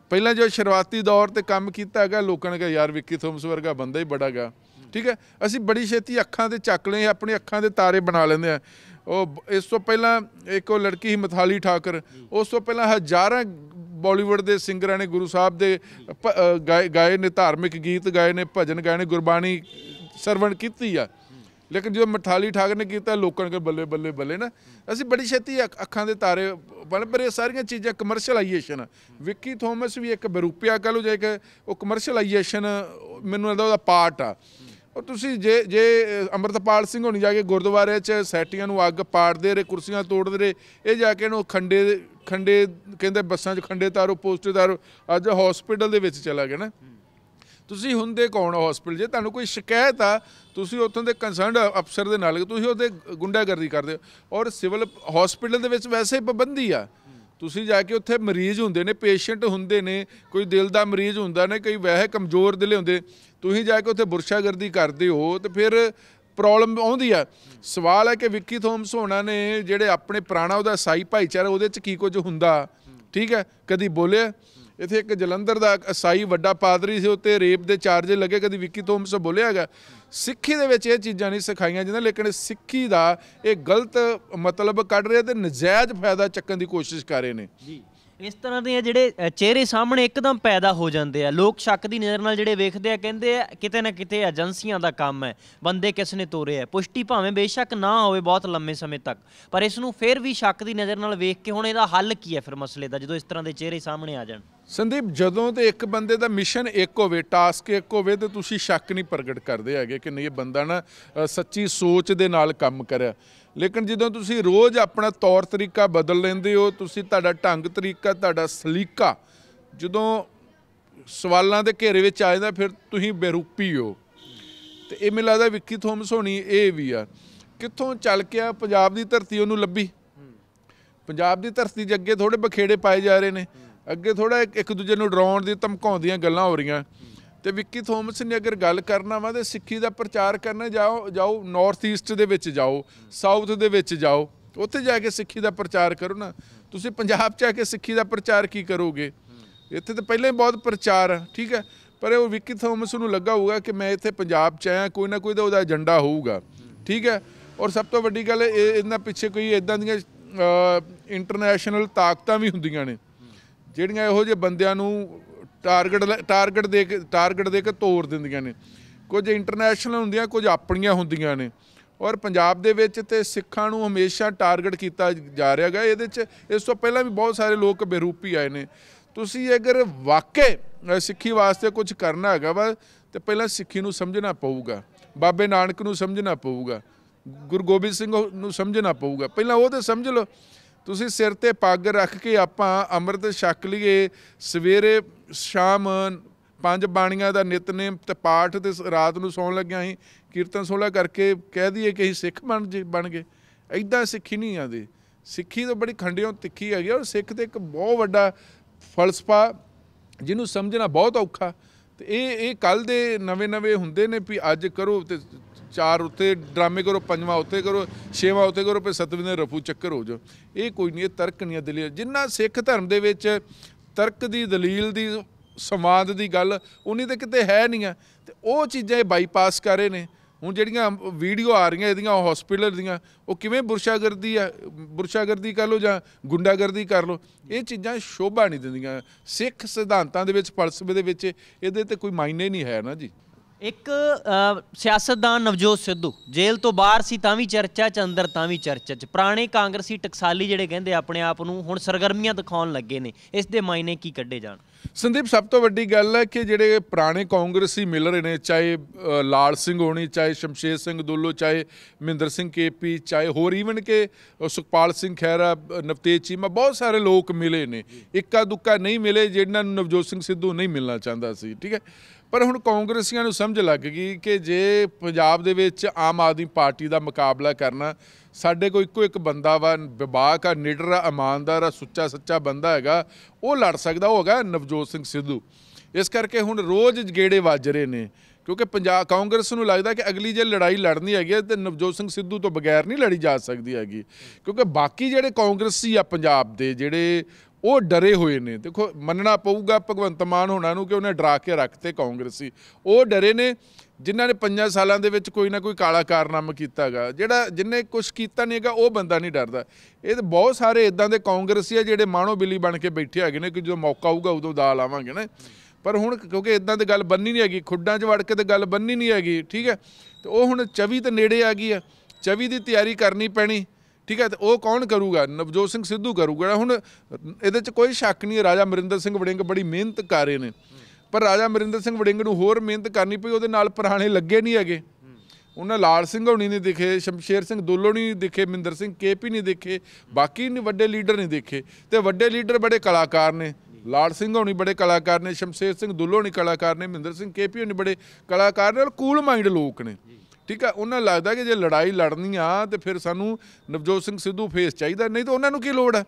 ਪਹਿਲਾਂ ਜੋ ਸ਼ੁਰੂਆਤੀ ਦੌਰ ਤੇ ਕੰਮ ਕੀਤਾ ਹੈਗਾ ਲੋਕਾਂ ਨੇ ਕਿਹਾ ਯਾਰ ਵਿੱਕੀ ਥੋਮਸ ਵਰਗਾ ਬੰਦਾ ਹੀ ਬੜਾਗਾ ਠੀਕ ਹੈ ਅਸੀਂ ਬੜੀ ਛੇਤੀ ਅੱਖਾਂ ਤੇ ਚੱਕ ਲਏ ਆਪਣੀ ਅੱਖਾਂ ਦੇ ਤਾਰੇ ਬਣਾ ਲੈਂਦੇ ਆ ਉਹ ਇਸ ਤੋਂ ਪਹਿਲਾਂ ਇੱਕ ਉਹ ਲੜਕੀ ਸੀ ਮਥਾਲੀ ਠਾਕਰ ਉਸ ਤੋਂ ਪਹਿਲਾਂ ਹਜ਼ਾਰਾਂ ਬਾਲੀਵੁੱਡ ਦੇ ਸਿੰਗਰਾਂ ਨੇ ਗੁਰੂ ਸਾਹਿਬ ਦੇ ਗਾਏ ਨੇ ਧਾਰਮਿਕ ਗੀਤ ਗਾਏ ਨੇ ਭਜਨ ਗਾਏ ਨੇ ਗੁਰਬਾਣੀ ਸਰਵਣ ਕੀਤੀ ਆ ਲੇਕਿਨ ਜਦੋਂ ਮਠਾਲੀ ਠਾਕ ਨੇ ਕੀਤਾ ਲੋਕਾਂ ਨੇ ਬੱਲੇ ਬੱਲੇ ਬੱਲੇ ਨਾ ਅਸੀਂ ਬੜੀ ਛੇਤੀ ਅੱਖਾਂ ਦੇ ਤਾਰੇ ਬਣ ਪਰ ਇਹ ਸਾਰੀਆਂ ਚੀਜ਼ਾਂ ਕਮਰਸ਼ੀਅਲਾਈਜੇਸ਼ਨ ਵਿੱਕੀ ਥੋਮਸ ਵੀ ਇੱਕ ਬਰੂਪਿਆ ਕਹ ਲੋ ਜੇ ਇੱਕ ਉਹ ਕਮਰਸ਼ੀਅਲਾਈਜੇਸ਼ਨ ਮੈਨੂੰ ਲੱਗਦਾ ਉਹਦਾ ਪਾਰਟ ਆ ਔਰ ਤੁਸੀਂ ਜੇ ਜੇ ਅਮਰਤਪਾਲ ਸਿੰਘ ਹੋਣੀ ਜਾ ਕੇ ਗੁਰਦੁਆਰੇ 'ਚ ਸੈਟੀਆਂ ਨੂੰ ਅੱਗ ਪਾੜਦੇ ਰਹੇ ਕੁਰਸੀਆਂ ਤੋੜਦੇ ਰਹੇ ਇਹ ਜਾ ਕੇ ਇਹਨੂੰ ਖੰਡੇ ਖੰਡੇ ਕਹਿੰਦੇ ਬੱਸਾਂ 'ਚ ਖੰਡੇ ਤਾਰੋ ਪੋਸਟੇ ਤਾਰੋ ਅੱਜ ਹਸਪੀਟਲ ਦੇ ਵਿੱਚ ਚਲਾ ਗਿਆ ਨਾ ਤੁਸੀਂ ਹੁੰਦੇ ਕੌਣ ਹਸਪੀਟਲ ਜੇ ਤੁਹਾਨੂੰ ਕੋਈ ਸ਼ਿਕਾਇਤ ਆ ਤੁਸੀਂ ਉੱਥੋਂ ਦੇ ਕੰਸਰਨਡ ਅਫਸਰ ਦੇ ਨਾਲ ਤੁਸੀਂ ਉਹਦੇ ਗੁੰਡਾਗਰਦੀ ਕਰਦੇ ਹੋ ਔਰ ਸਿਵਲ ਹਸਪੀਟਲ ਦੇ ਵਿੱਚ ਵੈਸੇ ਪਾਬੰਦੀ ਆ ਤੁਸੀਂ ਜਾ ਕੇ ਉੱਥੇ ਮਰੀਜ਼ ਹੁੰਦੇ ਨੇ ਪੇਸ਼ੈਂਟ ਹੁੰਦੇ ਨੇ ਕੋਈ ਦਿਲ ਦਾ ਮਰੀਜ਼ ਹੁੰਦਾ ਨੇ ਕਈ ਵੈਸੇ ਕਮਜ਼ੋਰ ਦਿਲ ਹੁੰਦੇ ਤੁਸੀਂ ਜਾ ਕੇ ਉੱਥੇ ਬੁਰਸ਼ਾਗਰਦੀ ਕਰਦੇ ਹੋ ਤੇ ਫਿਰ ਪ੍ਰੋਬਲਮ ਆਉਂਦੀ ਆ ਸਵਾਲ ਹੈ ਕਿ ਵਿੱਕੀ ਥੋਮਸ ਹੋਣਾ ਨੇ ਜਿਹੜੇ ਆਪਣੇ ਪ੍ਰਾਣਾ ਉਹਦਾ ਸਾਈ ਭਾਈਚਾਰਾ ਉਹਦੇ ਚ ਕੀ ਕੁਝ ਹੁੰਦਾ ਠੀਕ ਹੈ ਕਦੀ ਬੋਲੇ ਇੱਥੇ ਇੱਕ ਜਲੰਧਰ ਦਾ ਅਸਾਈ ਵੱਡਾ ਪਾਦਰੀ ਸੀ ਉੱਤੇ ਰੇਪ ਦੇ ਚਾਰਜ ਲੱਗੇ ਕਦੀ ਵਿੱਕੀ ਤੋਮਸ ਬੋਲਿਆ ਹੈਗਾ ਸਿੱਖੀ ਦੇ ਵਿੱਚ ਇਹ ਚੀਜ਼ਾਂ ਨਹੀਂ ਸਿਖਾਈਆਂ ਜਾਂਦਾ ਲੇਕਿਨ ਸਿੱਖੀ ਦਾ ਇਹ ਗਲਤ ਮਤਲਬ ਕੱਢ ਰਿਹਾ ਤੇ ਨਜਾਇਜ਼ ਫਾਇਦਾ ਚੱਕਣ ਦੀ ਕੋਸ਼ਿਸ਼ ਕਰ ਰਹੇ ਨੇ ਜੀ ਇਸ ਤਰ੍ਹਾਂ ਦੇ ਜਿਹੜੇ ਚਿਹਰੇ ਸਾਹਮਣੇ ਇੱਕਦਮ ਪੈਦਾ ਹੋ ਜਾਂਦੇ ਆ ਲੋਕ ਸ਼ੱਕ ਦੀ ਨਜ਼ਰ ਨਾਲ ਜਿਹੜੇ ਵੇਖਦੇ ਆ ਕਹਿੰਦੇ ਆ ਕਿਤੇ ਨਾ ਕਿਤੇ ਏਜੰਸੀਆਂ ਦਾ ਕੰਮ ਹੈ ਬੰਦੇ ਕਿਸ ਨੇ ਤੋਰੇ ਆ ਪੁਸ਼ਟੀ ਭਾਵੇਂ ਬੇਸ਼ੱਕ ਨਾ ਹੋਵੇ ਬਹੁਤ ਲੰਮੇ ਸਮੇਂ ਤੱਕ ਪਰ ਇਸ ਨੂੰ ਫਿਰ ਵੀ ਸ਼ੱਕ ਦੀ ਨਜ਼ਰ ਨਾਲ ਵੇਖ ਕੇ ਹੁਣ ਇਹਦਾ ਹੱਲ ਕੀ ਹੈ ਫਿਰ ਮਸਲੇ ਦਾ ਜਦੋਂ ਇਸ ਤਰ੍ਹਾਂ ਦੇ ਚਿਹਰੇ ਸਾਹਮਣੇ ਆ ਜਾਣ ਸੰਦੀਪ ਜਦੋਂ ਤੇ ਇੱਕ ਬੰਦੇ ਦਾ ਮਿਸ਼ਨ ਇੱਕ ਹੋਵੇ ਟਾਸਕ ਇੱਕ ਹੋਵੇ ਤੇ ਤੁਸੀਂ ਸ਼ੱਕ ਨਹੀਂ ਪ੍ਰਗਟ ਕਰਦੇ ਹੈਗੇ ਕਿ ਨਹੀਂ ਇਹ ਬੰਦਾ ਨਾ ਸੱਚੀ ਸੋਚ ਦੇ ਨਾਲ ਕੰਮ ਕਰਿਆ ਲੇਕਿਨ ਜਦੋਂ ਤੁਸੀਂ ਰੋਜ਼ ਆਪਣਾ ਤੌਰ ਤਰੀਕਾ ਬਦਲ ਲੈਂਦੇ ਹੋ ਤੁਸੀਂ ਤੁਹਾਡਾ ਢੰਗ ਤਰੀਕਾ ਤੁਹਾਡਾ ਸਲੀਕਾ ਜਦੋਂ ਸਵਾਲਾਂ ਦੇ ਘੇਰੇ ਵਿੱਚ ਆ ਜਾਂਦਾ ਫਿਰ ਤੁਸੀਂ ਬੇਰੂਪੀ ਹੋ ਤੇ ਇਹ ਮੈਨੂੰ ਲੱਗਦਾ ਵਿੱਕੀ ਥੋਮਸ ਹੋਣੀ ਇਹ ਵੀ ਆ ਕਿੱਥੋਂ ਚੱਲ ਕੇ ਆ ਪੰਜਾਬ ਦੀ ਧਰਤੀ ਉਹਨੂੰ ਲੱਭੀ ਪੰਜਾਬ ਦੀ ਧਰਤੀ ਜੱਗੇ ਥੋੜੇ ਬਖੇੜੇ ਪਾਏ ਜਾ ਰਹੇ ਨੇ ਅੱਗੇ ਥੋੜਾ ਇੱਕ ਦੂਜੇ ਨੂੰ ਡਰਾਉਣ ਦੀ ਧਮਕਾਉਂਦੀਆਂ ਗੱਲਾਂ ਹੋ ਰਹੀਆਂ ਤੇ ਵਿੱਕੀ ਥੋਮਸ ਨੇ ਅਗਰ ਗੱਲ ਕਰਨਾ ਵਾ ਤੇ ਸਿੱਖੀ ਦਾ ਪ੍ਰਚਾਰ ਕਰਨ ਜਾਓ ਜਾਓ ਨਾਰਥ ਈਸਟ ਦੇ ਵਿੱਚ ਜਾਓ ਸਾਊਥ ਦੇ ਵਿੱਚ ਜਾਓ ਉੱਥੇ ਜਾ ਕੇ ਸਿੱਖੀ ਦਾ ਪ੍ਰਚਾਰ ਕਰੋ ਨਾ ਤੁਸੀਂ ਪੰਜਾਬ 'ਚ ਆ ਕੇ ਸਿੱਖੀ ਦਾ ਪ੍ਰਚਾਰ ਕੀ ਕਰੋਗੇ ਇੱਥੇ ਤਾਂ ਪਹਿਲਾਂ ਹੀ ਬਹੁਤ ਪ੍ਰਚਾਰ ਆ ਠੀਕ ਹੈ ਪਰ ਉਹ ਵਿੱਕੀ ਥੋਮਸ ਨੂੰ ਲੱਗਾ ਹੋਊਗਾ ਕਿ ਮੈਂ ਇੱਥੇ ਪੰਜਾਬ 'ਚ ਆਇਆ ਕੋਈ ਨਾ ਕੋਈ ਤਾਂ ਉਹਦਾ ਏਜੰਡਾ ਹੋਊਗਾ ਠੀਕ ਹੈ ਔਰ ਸਭ ਤੋਂ ਵੱਡੀ ਗੱਲ ਇਹ ਇਹਨਾਂ ਪਿੱਛੇ ਕੋਈ ਇਦਾਂ ਦੀਆਂ ਇੰਟਰਨੈਸ਼ਨਲ ਤਾਕਤਾਂ ਵੀ ਹੁੰਦੀਆਂ ਨੇ ਜਿਹੜੀਆਂ ਇਹੋ ਜਿਹੇ ਬੰਦਿਆਂ ਨੂੰ ਟਾਰਗੇਟ ਟਾਰਗੇਟ ਦੇ ਕੇ ਟਾਰਗੇਟ ਦੇ ਕੇ ਤੋੜ ਦਿੰਦੀਆਂ ਨੇ ਕੁਝ ਇੰਟਰਨੈਸ਼ਨਲ ਹੁੰਦੀਆਂ ਕੁਝ ਆਪਣੀਆਂ ਹੁੰਦੀਆਂ ਨੇ ਔਰ ਪੰਜਾਬ ਦੇ ਵਿੱਚ ਤੇ ਸਿੱਖਾਂ ਨੂੰ ਹਮੇਸ਼ਾ ਟਾਰਗੇਟ ਕੀਤਾ ਜਾ ਰਿਹਾ ਹੈ ਇਹਦੇ 'ਚ ਇਸ ਤੋਂ ਪਹਿਲਾਂ ਵੀ ਬਹੁਤ ਸਾਰੇ ਲੋਕ ਬੇਰੂਪੀ ਆਏ ਨੇ ਤੁਸੀਂ ਅਗਰ ਵਾਕੇ ਸਿੱਖੀ ਵਾਸਤੇ ਕੁਝ ਕਰਨਾ ਹੈਗਾ ਵਾ ਤੇ ਪਹਿਲਾਂ ਸਿੱਖੀ ਨੂੰ ਸਮਝਣਾ ਪਊਗਾ ਬਾਬੇ ਨਾਨਕ ਨੂੰ ਸਮਝਣਾ ਪਊਗਾ ਗੁਰੂ ਗੋਬਿੰਦ ਸਿੰਘ ਨੂੰ ਸਮਝਣਾ ਪਊਗਾ ਪਹਿਲਾਂ ਉਹ ਤੇ ਸਮਝ ਲਓ ਤੁਸੀਂ ਸਿਰ ਤੇ ਪੱਗ ਰੱਖ ਕੇ ਆਪਾਂ ਅੰਮ੍ਰਿਤ ਛਕ ਲਈਏ ਸਵੇਰੇ ਸ਼ਾਮ ਪੰਜ ਬਾਣੀਆਂ ਦਾ ਨਿਤਨੇਮ ਤੇ ਪਾਠ ਤੇ ਰਾਤ ਨੂੰ ਸੌਣ ਲੱਗਿਆ ਹੀ ਕੀਰਤਨ ਸੋਲਾ ਕਰਕੇ ਕਹਿ ਦਈਏ ਕਿ ਅਸੀਂ ਸਿੱਖ ਬਣ ਬਣ ਗਏ ਐਦਾਂ ਸਿੱਖੀ ਨਹੀਂ ਆਦੇ ਸਿੱਖੀ ਤਾਂ ਬੜੀ ਖੰਡਿਓਂ ਤਿੱਖੀ ਹੈਗੀ ਔਰ ਸਿੱਖ ਤੇ ਇੱਕ ਬਹੁਤ ਵੱਡਾ ਫਲਸਫਾ ਜਿਹਨੂੰ ਸਮਝਣਾ ਬਹੁਤ ਔਖਾ ਤੇ ਇਹ ਇਹ ਕੱਲ ਦੇ ਨਵੇਂ-ਨਵੇਂ ਹੁੰਦੇ ਨੇ ਵੀ ਅੱਜ ਕਰੋ ਤੇ ਚਾਰ ਉੱਤੇ ਡਰਾਮੇ ਕਰੋ ਪੰਜਵਾਂ ਉੱਤੇ ਕਰੋ ਛੇਵਾਂ ਉੱਤੇ ਕਰੋ ਫਿਰ ਸਤਵੇਂ ਦੇ ਰਫੂ ਚੱਕਰ ਹੋ ਜਾ ਇਹ ਕੋਈ ਨਹੀਂ ਤਰਕ ਨਹੀਂ ਦਲੀਲ ਜਿੰਨਾ ਸਿੱਖ ਧਰਮ ਦੇ ਵਿੱਚ ਤਰਕ ਦੀ ਦਲੀਲ ਦੀ ਸਮਾਦ ਦੀ ਗੱਲ ਉਨੀ ਤੇ ਕਿਤੇ ਹੈ ਨਹੀਂ ਆ ਤੇ ਉਹ ਚੀਜ਼ਾਂ ਇਹ ਬਾਈਪਾਸ ਕਰ ਰਹੇ ਨੇ ਹੁਣ ਜਿਹੜੀਆਂ ਵੀਡੀਓ ਆ ਰਹੀਆਂ ਇਹਦੀਆਂ ਹਸਪੀਟਲ ਦੀਆਂ ਉਹ ਕਿਵੇਂ ਬੁਰਸ਼ਾਗਰਦੀ ਆ ਬੁਰਸ਼ਾਗਰਦੀ ਕਰ ਲੋ ਜਾਂ ਗੁੰਡਾਗਰਦੀ ਕਰ ਲੋ ਇਹ ਚੀਜ਼ਾਂ ਸ਼ੋਭਾ ਨਹੀਂ ਦਿੰਦੀਆਂ ਸਿੱਖ ਸਿਧਾਂਤਾਂ ਦੇ ਵਿੱਚ ਫਲਸਫੇ ਦੇ ਵਿੱਚ ਇਹਦੇ ਤੇ ਕੋਈ ਮਾਇਨੇ ਨਹੀਂ ਹੈ ਨਾ ਜੀ ਇੱਕ ਸਿਆਸਤਦਾਨ ਨਵਜੋਤ ਸਿੱਧੂ ਜੇਲ੍ਹ ਤੋਂ ਬਾਹਰ ਸੀ ਤਾਂ ਵੀ ਚਰਚਾ ਚ ਅੰਦਰ ਤਾਂ ਵੀ ਚਰਚਾ ਚ ਪੁਰਾਣੇ ਕਾਂਗਰਸੀ ਟਕਸਾਲੀ ਜਿਹੜੇ ਕਹਿੰਦੇ ਆਪਣੇ ਆਪ ਨੂੰ ਹੁਣ ਸਰਗਰਮੀਆਂ ਦਿਖਾਉਣ ਲੱਗੇ ਨੇ ਇਸ ਦੇ ਮਾਇਨੇ ਕੀ ਕੱਢੇ ਜਾਣ ਸੰਦੀਪ ਸਭ ਤੋਂ ਵੱਡੀ ਗੱਲ ਹੈ ਕਿ ਜਿਹੜੇ ਪੁਰਾਣੇ ਕਾਂਗਰਸੀ ਮਿਲ ਰਹੇ ਨੇ ਚਾਹੇ ਲਾਲ ਸਿੰਘ ਹੋਣੀ ਚਾਹੇ ਸ਼ਮਸ਼ੇਰ ਸਿੰਘ ਦੁੱਲੋ ਚਾਹੇ ਮਹਿੰਦਰ ਸਿੰਘ ਕੇਪੀ ਚਾਹੇ ਹੋਰ ਈਵਨ ਕਿ ਸੁਖਪਾਲ ਸਿੰਘ ਖੈਰਾ ਨਵਤੇਜ ਚੀਮਾ ਬਹੁਤ ਸਾਰੇ ਲੋਕ ਮਿਲੇ ਨੇ ਇੱਕਾ ਦੁੱਕਾ ਨਹੀਂ ਮਿਲੇ ਜਿਹਨਾਂ ਨੂੰ ਨਵਜੋਤ ਸਿੰਘ ਸਿੱਧੂ ਨਹੀਂ ਮਿਲਣਾ ਚਾਹੁੰਦਾ ਸੀ ਠੀਕ ਹੈ ਪਰ ਹੁਣ ਕਾਂਗਰਸੀਆਂ ਨੂੰ ਸਮਝ ਲੱਗ ਗਈ ਕਿ ਜੇ ਪੰਜਾਬ ਦੇ ਵਿੱਚ ਆਮ ਆਦਮੀ ਪਾਰਟੀ ਦਾ ਮੁਕਾਬਲਾ ਕਰਨਾ ਸਾਡੇ ਕੋਈ ਇੱਕੋ ਇੱਕ ਬੰਦਾ ਵਾ ਵਿਭਾਗ ਆ ਨਿਡਰ ਆ ਇਮਾਨਦਾਰ ਆ ਸੁੱਚਾ ਸੱਚਾ ਬੰਦਾ ਹੈਗਾ ਉਹ ਲੜ ਸਕਦਾ ਉਹ ਹੈਗਾ ਨਵਜੋਤ ਸਿੰਘ ਸਿੱਧੂ ਇਸ ਕਰਕੇ ਹੁਣ ਰੋਜ਼ ਗੇੜੇ ਵੱਜ ਰਹੇ ਨੇ ਕਿਉਂਕਿ ਪੰਜਾਬ ਕਾਂਗਰਸ ਨੂੰ ਲੱਗਦਾ ਕਿ ਅਗਲੀ ਜੇ ਲੜਾਈ ਲੜਨੀ ਹੈਗੀ ਤੇ ਨਵਜੋਤ ਸਿੰਘ ਸਿੱਧੂ ਤੋਂ ਬਗੈਰ ਨਹੀਂ ਲੜੀ ਜਾ ਸਕਦੀ ਹੈਗੀ ਕਿਉਂਕਿ ਬਾਕੀ ਜਿਹੜੇ ਕਾਂਗਰਸੀ ਆ ਪੰਜਾਬ ਦੇ ਜਿਹੜੇ ਉਹ ਡਰੇ ਹੋਏ ਨੇ ਦੇਖੋ ਮੰਨਣਾ ਪਊਗਾ ਭਗਵੰਤ ਮਾਨ ਹੋਣਾ ਨੂੰ ਕਿ ਉਹਨੇ ਡਰਾ ਕੇ ਰੱਖਤੇ ਕਾਂਗਰਸੀ ਉਹ ਡਰੇ ਨੇ ਜਿਨ੍ਹਾਂ ਨੇ 5 ਸਾਲਾਂ ਦੇ ਵਿੱਚ ਕੋਈ ਨਾ ਕੋਈ ਕਾਲਾ ਕਾਰਨਾਮਾ ਕੀਤਾਗਾ ਜਿਹੜਾ ਜਿਨੇ ਕੁਝ ਕੀਤਾ ਨਹੀਂ ਹੈਗਾ ਉਹ ਬੰਦਾ ਨਹੀਂ ਡਰਦਾ ਇਹ ਤਾਂ ਬਹੁਤ ਸਾਰੇ ਇਦਾਂ ਦੇ ਕਾਂਗਰਸੀ ਆ ਜਿਹੜੇ ਮਾਣੋ ਬਿੱਲੀ ਬਣ ਕੇ ਬੈਠੇ ਹੈਗੇ ਨੇ ਕਿ ਜਦੋਂ ਮੌਕਾ ਆਊਗਾ ਉਦੋਂ ਦਾ ਲਾਵਾਂਗੇ ਨਾ ਪਰ ਹੁਣ ਕਿਉਂਕਿ ਇਦਾਂ ਦੀ ਗੱਲ ਬੰਨੀ ਨਹੀਂ ਹੈਗੀ ਖੁੱਡਾਂ 'ਚ ਵੜ ਕੇ ਤੇ ਗੱਲ ਬੰਨੀ ਨਹੀਂ ਹੈਗੀ ਠੀਕ ਹੈ ਤੇ ਉਹ ਹੁਣ 24 ਤੇ ਨੇੜੇ ਆ ਗਈ ਆ 24 ਦੀ ਤਿਆਰੀ ਕਰਨੀ ਪੈਣੀ ਠੀਕ ਹੈ ਤੇ ਉਹ ਕੌਣ ਕਰੂਗਾ ਨਵਜੋਤ ਸਿੰਘ ਸਿੱਧੂ ਕਰੂਗਾ ਹੁਣ ਇਹਦੇ 'ਚ ਕੋਈ ਸ਼ੱਕ ਨਹੀਂ ਰਾਜਾ ਮਰਿੰਦਰ ਸਿੰਘ ਵੜਿੰਗ ਬੜੀ ਮਿਹਨਤ ਕਰ ਰਹੇ ਨੇ ਪਰ ਰਾਜਾ ਮਰਿੰਦਰ ਸਿੰਘ ਵੜਿੰਗ ਨੂੰ ਹੋਰ ਮਿਹਨਤ ਕਰਨੀ ਪਈ ਉਹਦੇ ਨਾਲ ਪੁਰਾਣੇ ਲੱਗੇ ਨਹੀਂ ਹੈਗੇ ਉਹਨਾਂ ਲਾਲ ਸਿੰਘ ਹੋਣੀ ਨਹੀਂ ਦਿਖੇ ਸ਼ਮਸ਼ੇਰ ਸਿੰਘ ਦੋਲੋ ਨਹੀਂ ਦਿਖੇ ਮਿੰਦਰ ਸਿੰਘ ਕੇਪੀ ਨਹੀਂ ਦਿਖੇ ਬਾਕੀ ਨਹੀਂ ਵੱਡੇ ਲੀਡਰ ਨਹੀਂ ਦਿਖੇ ਤੇ ਵੱਡੇ ਲੀਡਰ ਬੜੇ ਕਲਾਕਾਰ ਨੇ ਲਾਲ ਸਿੰਘ ਹੋਣੀ ਬੜੇ ਕਲਾਕਾਰ ਨੇ ਸ਼ਮਸ਼ੇਰ ਸਿੰਘ ਦੁੱਲੋ ਨੇ ਕਲਾਕਾਰ ਨੇ ਮਿੰਦਰ ਸਿੰਘ ਕੇਪੀ ਹੋਣੀ ਬੜੇ ਕਲਾਕਾਰ ਨੇ ਔਰ ਕੂਲ ਮਾਈਂਡ ਲੋਕ ਨੇ ਠੀਕ ਆ ਉਹਨਾਂ ਲੱਗਦਾ ਕਿ ਜੇ ਲੜਾਈ ਲੜਨੀ ਆ ਤੇ ਫਿਰ ਸਾਨੂੰ ਨਵਜੋਤ ਸਿੰਘ ਸਿੱਧੂ ਫੇਸ ਚਾਹੀਦਾ ਨਹੀਂ ਤਾਂ ਉਹਨਾਂ ਨੂੰ ਕੀ ਲੋੜ ਹੈ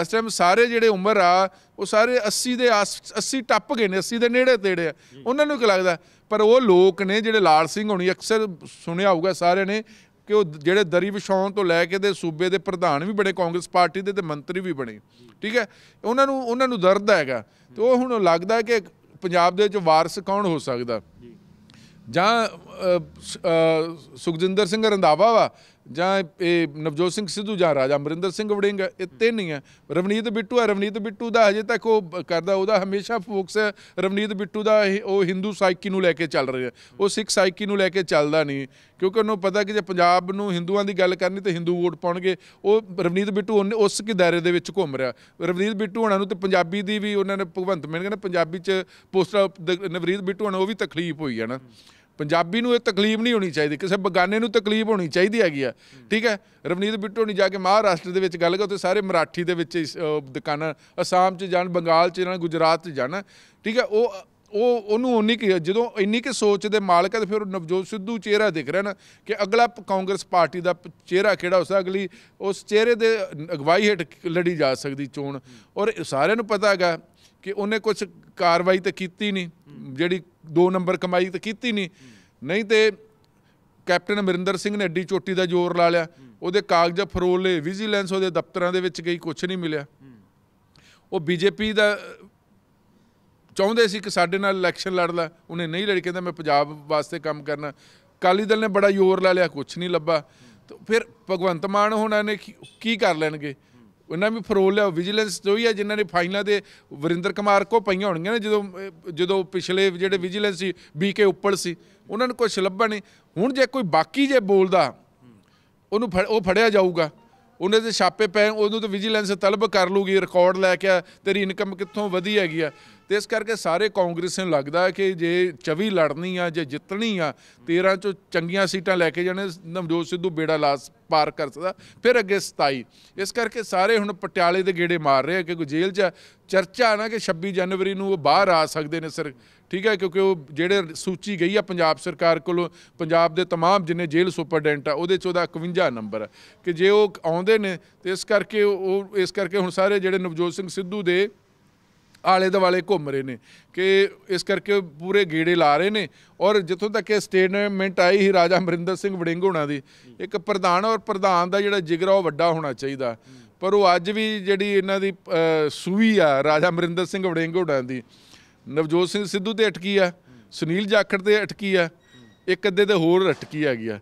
ਇਸ ਟਾਈਮ ਸਾਰੇ ਜਿਹੜੇ ਉਮਰ ਆ ਉਹ ਸਾਰੇ 80 ਦੇ 80 ਟੱਪ ਗਏ ਨੇ 80 ਦੇ ਨੇੜੇ ਤੇੜੇ ਆ ਉਹਨਾਂ ਨੂੰ ਕੀ ਲੱਗਦਾ ਪਰ ਉਹ ਲੋਕ ਨੇ ਜਿਹੜੇ ਲਾਲ ਸਿੰਘ ਹੋਣੀ ਅਕਸਰ ਸੁਣਿਆ ਹੋਊਗਾ ਸਾਰਿਆਂ ਨੇ ਕਿ ਉਹ ਜਿਹੜੇ ਦਰੀ ਵਿਛਾਉਣ ਤੋਂ ਲੈ ਕੇ ਦੇ ਸੂਬੇ ਦੇ ਪ੍ਰਧਾਨ ਵੀ ਬੜੇ ਕਾਂਗਰਸ ਪਾਰਟੀ ਦੇ ਤੇ ਮੰਤਰੀ ਵੀ ਬਣੇ ਠੀਕ ਹੈ ਉਹਨਾਂ ਨੂੰ ਉਹਨਾਂ ਨੂੰ ਦਰਦ ਹੈਗਾ ਤੇ ਉਹ ਹੁਣ ਲੱਗਦਾ ਕਿ ਪੰਜਾਬ ਦੇ ਵਿੱਚ ਵਾਰਿਸ ਕੌਣ ਹੋ ਸਕਦਾ ਜਾਂ ਸੁਖਜਿੰਦਰ ਸਿੰਘ ਰੰਦਾਵਾ ਵਾ ਜਾਂ ਇਹ ਨਵਜੋਤ ਸਿੰਘ ਸਿੱਧੂ ਜਾਂ ਰਾਜਾ ਅਮਰਿੰਦਰ ਸਿੰਘ ਵੜਿੰਗ ਇਹ ਤਿੰਨ ਹੀ ਆ ਰਵਨੀਤ ਬਿੱਟੂ ਹੈ ਰਵਨੀਤ ਬਿੱਟੂ ਦਾ ਅਜੇ ਤੱਕ ਉਹ ਕਰਦਾ ਉਹਦਾ ਹਮੇਸ਼ਾ ਫੋਕਸ ਰਵਨੀਤ ਬਿੱਟੂ ਦਾ ਉਹ ਹਿੰਦੂ ਸਾਈਕੀ ਨੂੰ ਲੈ ਕੇ ਚੱਲ ਰਿਹਾ ਉਹ ਸਿੱਖ ਸਾਈਕੀ ਨੂੰ ਲੈ ਕੇ ਚੱਲਦਾ ਨਹੀਂ ਕਿਉਂਕਿ ਉਹਨੂੰ ਪਤਾ ਕਿ ਜੇ ਪੰਜਾਬ ਨੂੰ ਹਿੰਦੂਆਂ ਦੀ ਗੱਲ ਕਰਨੀ ਤੇ ਹਿੰਦੂ ਵੋਟ ਪਾਉਣਗੇ ਉਹ ਰਵਨੀਤ ਬਿੱਟੂ ਉਹਨੇ ਉਸ ਕਿ ਦਾਇਰੇ ਦੇ ਵਿੱਚ ਘੁੰਮ ਰਿਹਾ ਰਵਨੀਤ ਬਿੱਟੂ ਹੋਣਾ ਨੂੰ ਤੇ ਪੰਜਾਬੀ ਦੀ ਵੀ ਉਹਨਾਂ ਨੇ ਭਗਵੰਤ ਮਾਨ ਕਹਿੰਦਾ ਪੰਜਾਬੀ ਚ ਪੋਸਟਰ ਨਵਰੀਤ ਬਿੱਟੂ ਹੋਣਾ ਉਹ ਵੀ ਤਕਲੀਫ ਹੋਈ ਹੈ ਨਾ ਪੰਜਾਬੀ ਨੂੰ ਇਹ ਤਕਲੀਫ ਨਹੀਂ ਹੋਣੀ ਚਾਹੀਦੀ ਕਿਸੇ ਬਗਾਨੇ ਨੂੰ ਤਕਲੀਫ ਹੋਣੀ ਚਾਹੀਦੀ ਹੈਗੀ ਆ ਠੀਕ ਹੈ ਰਵਨੀਤ ਬਿੱਟੂ ਨਹੀਂ ਜਾ ਕੇ ਮਹਾਰਾਸ਼ਟਰ ਦੇ ਵਿੱਚ ਗੱਲ ਕਰ ਉੱਥੇ ਸਾਰੇ ਮਰਾਠੀ ਦੇ ਵਿੱਚ ਦੁਕਾਨਾਂ ਅਸਾਮ 'ਚ ਜਾਣ ਬੰਗਾਲ 'ਚ ਜਾਣ ਗੁਜਰਾਤ 'ਚ ਜਾਣ ਠੀਕ ਹੈ ਉਹ ਉਹ ਉਹਨੂੰ ਉਨੀ ਕਿ ਜਦੋਂ ਇੰਨੀ ਕਿ ਸੋਚ ਦੇ ਮਾਲਕ ਹੈ ਤੇ ਫਿਰ ਨਵਜੋਤ ਸਿੱਧੂ ਚਿਹਰਾ ਦਿਖ ਰਿਹਾ ਨਾ ਕਿ ਅਗਲਾ ਕਾਂਗਰਸ ਪਾਰਟੀ ਦਾ ਚਿਹਰਾ ਕਿਹੜਾ ਹੋਸਾ ਅਗਲੀ ਉਸ ਚਿਹਰੇ ਦੇ ਅਗਵਾਈ ਹੇਠ ਲੜੀ ਜਾ ਸਕਦੀ ਚੋਣ ਔਰ ਸਾਰਿਆਂ ਨੂੰ ਪਤਾ ਹੈਗਾ ਕਿ ਉਹਨੇ ਕੁਝ ਕਾਰਵਾਈ ਤਾਂ ਕੀਤੀ ਨਹੀਂ ਜਿਹੜੀ 2 ਨੰਬਰ ਕਮਾਈ ਤਾਂ ਕੀਤੀ ਨਹੀਂ ਨਹੀਂ ਤੇ ਕੈਪਟਨ ਅਮਰਿੰਦਰ ਸਿੰਘ ਨੇ ਐਡੀ ਚੋਟੀ ਦਾ ਜ਼ੋਰ ਲਾ ਲਿਆ ਉਹਦੇ ਕਾਗਜ਼ ਫਰੋਲੇ ਵਿਜੀਲੈਂਸ ਉਹਦੇ ਦਫ਼ਤਰਾਂ ਦੇ ਵਿੱਚ ਗਈ ਕੁਝ ਨਹੀਂ ਮਿਲਿਆ ਉਹ ਬੀਜੇਪੀ ਦਾ ਚਾਹੁੰਦੇ ਸੀ ਕਿ ਸਾਡੇ ਨਾਲ ਇਲੈਕਸ਼ਨ ਲੜ ਲੈ ਉਹਨੇ ਨਹੀਂ ਲੜ ਕਹਿੰਦਾ ਮੈਂ ਪੰਜਾਬ ਵਾਸਤੇ ਕੰਮ ਕਰਨਾ ਕਾਲੀ ਦਲ ਨੇ ਬੜਾ ਜ਼ੋਰ ਲਾ ਲਿਆ ਕੁਝ ਨਹੀਂ ਲੱਭਾ ਫਿਰ ਭਗਵੰਤ ਮਾਨ ਹੋਣਾ ਨੇ ਕੀ ਕਰ ਲੈਣਗੇ ਉਹਨਾਂ ਵੀ ਫਰੋਲ ਲਿਆ ਵਿਜੀਲੈਂਸ ਤੋਂ ਹੀ ਆ ਜਿਨ੍ਹਾਂ ਨੇ ਫਾਈਲਾਂ ਦੇ ਵਰਿੰਦਰ ਕੁਮਾਰ ਕੋ ਪਈਆਂ ਹੋਣਗੀਆਂ ਨੇ ਜਦੋਂ ਜਦੋਂ ਪਿਛਲੇ ਜਿਹੜੇ ਵਿਜੀਲੈਂਸ ਸੀ ਬੀਕੇ ਉੱਪਰ ਸੀ ਉਹਨਾਂ ਨੂੰ ਕੁਝ ਲੱਭਾ ਨਹੀਂ ਹੁਣ ਜੇ ਕੋਈ ਬਾਕੀ ਜੇ ਬੋਲਦਾ ਉਹਨੂੰ ਉਹ ਫੜਿਆ ਜਾਊਗਾ ਉਹਨੇ ਤੇ ਛਾਪੇ ਪਏ ਉਹਨੂੰ ਤੇ ਵਿਜੀਲੈਂਸ ਤਲਬ ਕਰ ਲੂਗੀ ਰਿਕਾਰਡ ਲੈ ਕੇ ਤੇਰੀ ਇਨਕਮ ਕਿੱਥੋਂ ਵਧੀ ਹੈਗੀ ਆ ਤੇ ਇਸ ਕਰਕੇ ਸਾਰੇ ਕਾਂਗਰਸ ਨੂੰ ਲੱਗਦਾ ਕਿ ਜੇ 24 ਲੜਨੀ ਆ ਜੇ ਜਿੱਤਣੀ ਆ 13 ਚੋਂ ਚੰਗੀਆਂ ਸੀਟਾਂ ਲੈ ਕੇ ਜਾਣੇ ਨਵਜੋਤ ਸਿੱਧੂ ਬੇੜਾ ਲਾਸ ਪਾਰ ਕਰ ਸਕਦਾ ਫਿਰ ਅੱਗੇ 27 ਇਸ ਕਰਕੇ ਸਾਰੇ ਹੁਣ ਪਟਿਆਲੇ ਦੇ ਗੇੜੇ ਮਾਰ ਰਹੇ ਆ ਕਿਉਂਕਿ ਜੇਲ੍ਹ 'ਚ ਚਰਚਾ ਨਾ ਕਿ 26 ਜਨਵਰੀ ਨੂੰ ਉਹ ਬਾਹਰ ਆ ਸਕਦੇ ਨੇ ਸਰ ਠੀਕ ਹੈ ਕਿਉਂਕਿ ਉਹ ਜਿਹੜੇ ਸੂਚੀ ਗਈ ਆ ਪੰਜਾਬ ਸਰਕਾਰ ਕੋਲੋਂ ਪੰਜਾਬ ਦੇ तमाम ਜਿੰਨੇ ਜੇਲ੍ਹ ਸੁਪਰਡੈਂਟ ਆ ਉਹਦੇ 'ਚ ਉਹਦਾ 51 ਨੰਬਰ ਕਿ ਜੇ ਉਹ ਆਉਂਦੇ ਨੇ ਤੇ ਇਸ ਕਰਕੇ ਉਹ ਇਸ ਕਰਕੇ ਹੁਣ ਸਾਰੇ ਜਿਹੜੇ ਨਵਜੋਤ ਸਿੰਘ ਸਿੱਧੂ ਦੇ ਆਲੇ ਦੁਆਲੇ ਘੁੰਮ ਰਹੇ ਨੇ ਕਿ ਇਸ ਕਰਕੇ ਪੂਰੇ ਗੇੜੇ ਲਾ ਰਹੇ ਨੇ ਔਰ ਜਿੱਥੋਂ ਤੱਕ ਇਹ ਸਟੇਟਮੈਂਟ ਆਈ ਹੀ ਰਾਜਾ ਅਮਰਿੰਦਰ ਸਿੰਘ ਵੜਿੰਗ ਹੋਣਾ ਦੀ ਇੱਕ ਪ੍ਰਧਾਨ ਔਰ ਪ੍ਰਧਾਨ ਦਾ ਜਿਹੜਾ ਜਿਗਰਾ ਉਹ ਵੱਡਾ ਹੋਣਾ ਚਾਹੀਦਾ ਪਰ ਉਹ ਅੱਜ ਵੀ ਜਿਹੜੀ ਇਹਨਾਂ ਦੀ ਸੂਈ ਆ ਰਾਜਾ ਅਮਰਿੰਦਰ ਸਿੰਘ ਵੜਿੰਗ ਹੋਣਾ ਦੀ ਨਵਜੋਤ ਸਿੰਘ ਸਿੱਧੂ ਤੇ ਅਟਕੀ ਆ ਸੁਨੀਲ ਜਾਖੜ ਤੇ ਅਟਕੀ ਆ ਇੱਕ ਅੱਦੇ ਤੇ ਹੋਰ ਅਟਕੀ ਆ ਆ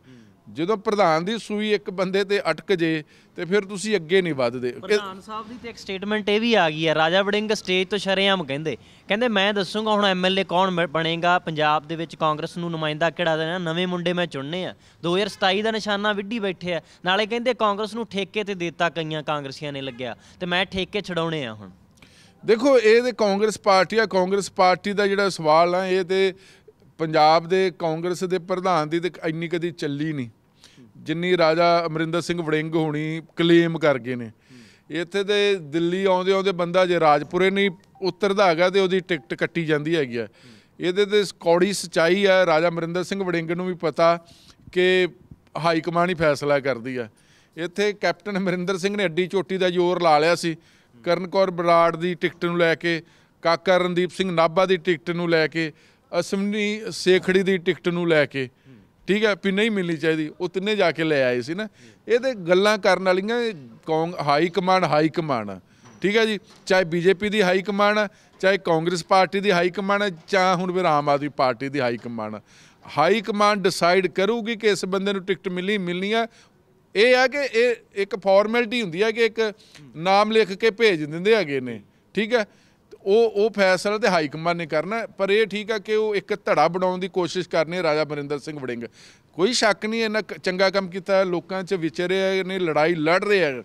ਜਦੋਂ ਪ੍ਰਧਾਨ ਦੀ ਸੂਈ ਇੱਕ ਬੰਦੇ ਤੇ ਅਟਕ ਜੇ ਤੇ ਫਿਰ ਤੁਸੀਂ ਅੱਗੇ ਨਹੀਂ ਵੱਧਦੇ ਪ੍ਰਧਾਨ ਸਾਹਿਬ ਦੀ ਤੇ ਇੱਕ ਸਟੇਟਮੈਂਟ ਇਹ ਵੀ ਆ ਗਈ ਹੈ ਰਾਜਾ ਵੜਿੰਗ ਸਟੇਜ ਤੋਂ ਸ਼ਰੇਆਮ ਕਹਿੰਦੇ ਕਹਿੰਦੇ ਮੈਂ ਦੱਸੂਗਾ ਹੁਣ ਐਮਐਲਏ ਕੌਣ ਬਣੇਗਾ ਪੰਜਾਬ ਦੇ ਵਿੱਚ ਕਾਂਗਰਸ ਨੂੰ ਨੁਮਾਇੰਦਾ ਕਿਹੜਾ ਦੇਣਾ ਨਵੇਂ ਮੁੰਡੇ ਮੈਂ ਚੁਣਨੇ ਆ 2027 ਦਾ ਨਿਸ਼ਾਨਾ ਵਿੱਢੀ ਬੈਠੇ ਆ ਨਾਲੇ ਕਹਿੰਦੇ ਕਾਂਗਰਸ ਨੂੰ ਠੇਕੇ ਤੇ ਦਿੱਤਾ ਕਈਆਂ ਕਾਂਗਰਸੀਆਂ ਨੇ ਲੱਗਿਆ ਤੇ ਮੈਂ ਠੇਕੇ ਛਡਾਉਣੇ ਆ ਹੁਣ ਦੇਖੋ ਇਹ ਦੇ ਕਾਂਗਰਸ ਪਾਰਟੀ ਆ ਕਾਂਗਰਸ ਪਾਰਟੀ ਦਾ ਜਿਹੜਾ ਸਵਾਲ ਆ ਇਹ ਤੇ ਪੰਜਾਬ ਦੇ ਕਾਂਗਰਸ ਦੇ ਪ੍ਰਧਾਨ ਦੀ ਤੇ ਇੰਨੀ ਕਦੀ ਚੱਲੀ ਨਹੀਂ ਜਿੰਨੀ ਰਾਜਾ ਅਮਰਿੰਦਰ ਸਿੰਘ ਵੜਿੰਗ ਹੋਣੀ ਕਲੇਮ ਕਰ ਗਏ ਨੇ ਇੱਥੇ ਤੇ ਦਿੱਲੀ ਆਉਂਦੇ ਆਉਂਦੇ ਬੰਦਾ ਜੇ ਰਾਜਪੁਰੇ ਨਹੀਂ ਉਤਰਦਾ ਹੈਗਾ ਤੇ ਉਹਦੀ ਟਿਕਟ ਕੱਟੀ ਜਾਂਦੀ ਹੈਗੀ ਆ ਇਹਦੇ ਤੇ ਕੌੜੀ ਸਚਾਈ ਆ ਰਾਜਾ ਅਮਰਿੰਦਰ ਸਿੰਘ ਵੜਿੰਗ ਨੂੰ ਵੀ ਪਤਾ ਕਿ ਹਾਈ ਕਮਾਂਡ ਹੀ ਫੈਸਲਾ ਕਰਦੀ ਆ ਇੱਥੇ ਕੈਪਟਨ ਅਮਰਿੰਦਰ ਸਿੰਘ ਨੇ ਅੱਡੀ ਚੋਟੀ ਦਾ ਜ਼ੋਰ ਲਾ ਲਿਆ ਸੀ ਕਰਨਕੌਰ ਬਰਾੜ ਦੀ ਟਿਕਟ ਨੂੰ ਲੈ ਕੇ ਕਾਕਾ ਰਣਦੀਪ ਸਿੰਘ ਨਾਭਾ ਦੀ ਟਿਕਟ ਨੂੰ ਲੈ ਕੇ ਅਸਮਨੀ ਸੇਖੜੀ ਦੀ ਟਿਕਟ ਨੂੰ ਲੈ ਕੇ ਠੀਕ ਹੈ ਵੀ ਨਹੀਂ ਮਿਲਣੀ ਚਾਹੀਦੀ ਉਹ ਤਿੰਨੇ ਜਾ ਕੇ ਲੈ ਆਏ ਸੀ ਨਾ ਇਹਦੇ ਗੱਲਾਂ ਕਰਨ ਵਾਲੀਆਂ ਕੌਂਗ ਹਾਈ ਕਮਾਂਡ ਹਾਈ ਕਮਾਂਡ ਠੀਕ ਹੈ ਜੀ ਚਾਹੇ ਬੀਜੇਪੀ ਦੀ ਹਾਈ ਕਮਾਂਡ ਚਾਹੇ ਕਾਂਗਰਸ ਪਾਰਟੀ ਦੀ ਹਾਈ ਕਮਾਂਡ ਚਾਹੇ ਹੁਣ ਵੀ ਆਮ ਆਦਮੀ ਪਾਰਟੀ ਦੀ high command high command decide ਕਰੂਗੀ ਕਿ ਇਸ ਬੰਦੇ ਨੂੰ ਟਿਕਟ ਮਿਲੀ ਮਿਲਣੀ ਆ ਇਹ ਆ ਕਿ ਇਹ ਇੱਕ ਫਾਰਮੈਲਿਟੀ ਹੁੰਦੀ ਹੈ ਕਿ ਇੱਕ ਨਾਮ ਲਿਖ ਕੇ ਭੇਜ ਦਿੰਦੇ ਹੈਗੇ ਨੇ ਠੀਕ ਹੈ ਉਹ ਉਹ ਫੈਸਲਾ ਤੇ ਹਾਈ ਕਮਾਂਡ ਨੇ ਕਰਨਾ ਪਰ ਇਹ ਠੀਕ ਆ ਕਿ ਉਹ ਇੱਕ ਧੜਾ ਬਣਾਉਣ ਦੀ ਕੋਸ਼ਿਸ਼ ਕਰਨੇ ਰਾਜਾ ਬਰਿੰਦਰ ਸਿੰਘ ਵੜਿੰਗ ਕੋਈ ਸ਼ੱਕ ਨਹੀਂ ਇਹਨਾਂ ਚੰਗਾ ਕੰਮ ਕੀਤਾ ਲੋਕਾਂ 'ਚ ਵਿਚਰੇ ਨੇ ਲੜਾਈ ਲੜ ਰਹੇ ਆ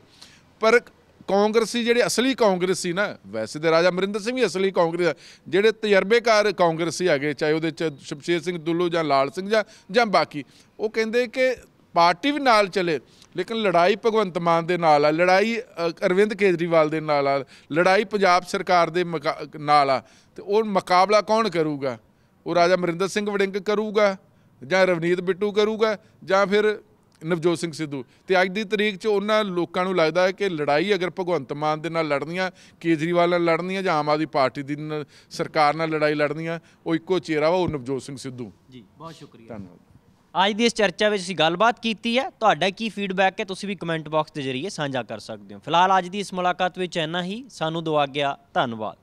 ਪਰ ਕਾਂਗਰਸੀ ਜਿਹੜੇ ਅਸਲੀ ਕਾਂਗਰਸ ਸੀ ਨਾ ਵੈਸੇ ਤੇ ਰਾਜਾ ਮਰਿੰਦਰ ਸਿੰਘ ਵੀ ਅਸਲੀ ਕਾਂਗਰਸ ਜਿਹੜੇ ਤਜਰਬੇਕਾਰ ਕਾਂਗਰਸੀ ਹੈਗੇ ਚਾਹੇ ਉਹਦੇ ਚ ਸ਼ਮਸ਼ੀਰ ਸਿੰਘ ਦੁੱਲੂ ਜਾਂ ਲਾਲ ਸਿੰਘ ਜਾਂ ਜਾਂ ਬਾਕੀ ਉਹ ਕਹਿੰਦੇ ਕਿ ਪਾਰਟੀ ਵੀ ਨਾਲ ਚੱਲੇ ਲੇਕਿਨ ਲੜਾਈ ਭਗਵੰਤ ਮਾਨ ਦੇ ਨਾਲ ਆ ਲੜਾਈ ਅਰਵਿੰਦ ਕੇਜਰੀਵਾਲ ਦੇ ਨਾਲ ਆ ਲੜਾਈ ਪੰਜਾਬ ਸਰਕਾਰ ਦੇ ਨਾਲ ਆ ਤੇ ਉਹ ਮੁਕਾਬਲਾ ਕੌਣ ਕਰੂਗਾ ਉਹ ਰਾਜਾ ਮਰਿੰਦਰ ਸਿੰਘ ਵੜਿੰਗ ਕਰੂਗਾ ਜਾਂ ਰਵਨੀਤ ਬਿੱਟੂ ਕਰੂਗਾ ਜਾਂ ਫਿਰ ਨਵਜੋਤ ਸਿੰਘ ਸਿੱਧੂ ਤੇ ਅੱਜ ਦੀ ਤਰੀਕ 'ਚ ਉਹਨਾਂ ਲੋਕਾਂ ਨੂੰ ਲੱਗਦਾ ਹੈ ਕਿ ਲੜਾਈ ਅਗਰ ਭਗਵੰਤ ਮਾਨ ਦੇ ਨਾਲ ਲੜਨੀਆਂ ਕੇਜਰੀਵਾਲ ਨਾਲ ਲੜਨੀਆਂ ਜਾਂ ਆਮ ਆਦਮੀ ਪਾਰਟੀ ਦੀ ਸਰਕਾਰ ਨਾਲ ਲੜਾਈ ਲੜਨੀਆਂ ਉਹ ਇੱਕੋ ਚਿਹਰਾ ਵਾ ਉਹ ਨਵਜੋਤ ਸਿੰਘ ਸਿੱਧੂ ਜੀ ਬਹੁਤ ਸ਼ੁਕਰੀਆ ਧੰਨਵਾਦ ਅੱਜ ਦੀ ਇਸ ਚਰਚਾ ਵਿੱਚ ਅਸੀਂ ਗੱਲਬਾਤ ਕੀਤੀ ਹੈ ਤੁਹਾਡਾ ਕੀ ਫੀਡਬੈਕ ਹੈ ਤੁਸੀਂ ਵੀ ਕਮੈਂਟ ਬਾਕਸ ਦੇ ਜ਼ਰੀਏ ਸਾਂਝਾ ਕਰ ਸਕਦੇ ਹੋ ਫਿਲਹਾਲ ਅੱਜ ਦੀ ਇਸ ਮੁਲਾਕਾਤ ਵਿੱਚ ਇੰਨਾ ਹੀ ਸਾਨੂੰ ਦੁਆ ਗਿਆ ਧੰਨਵਾਦ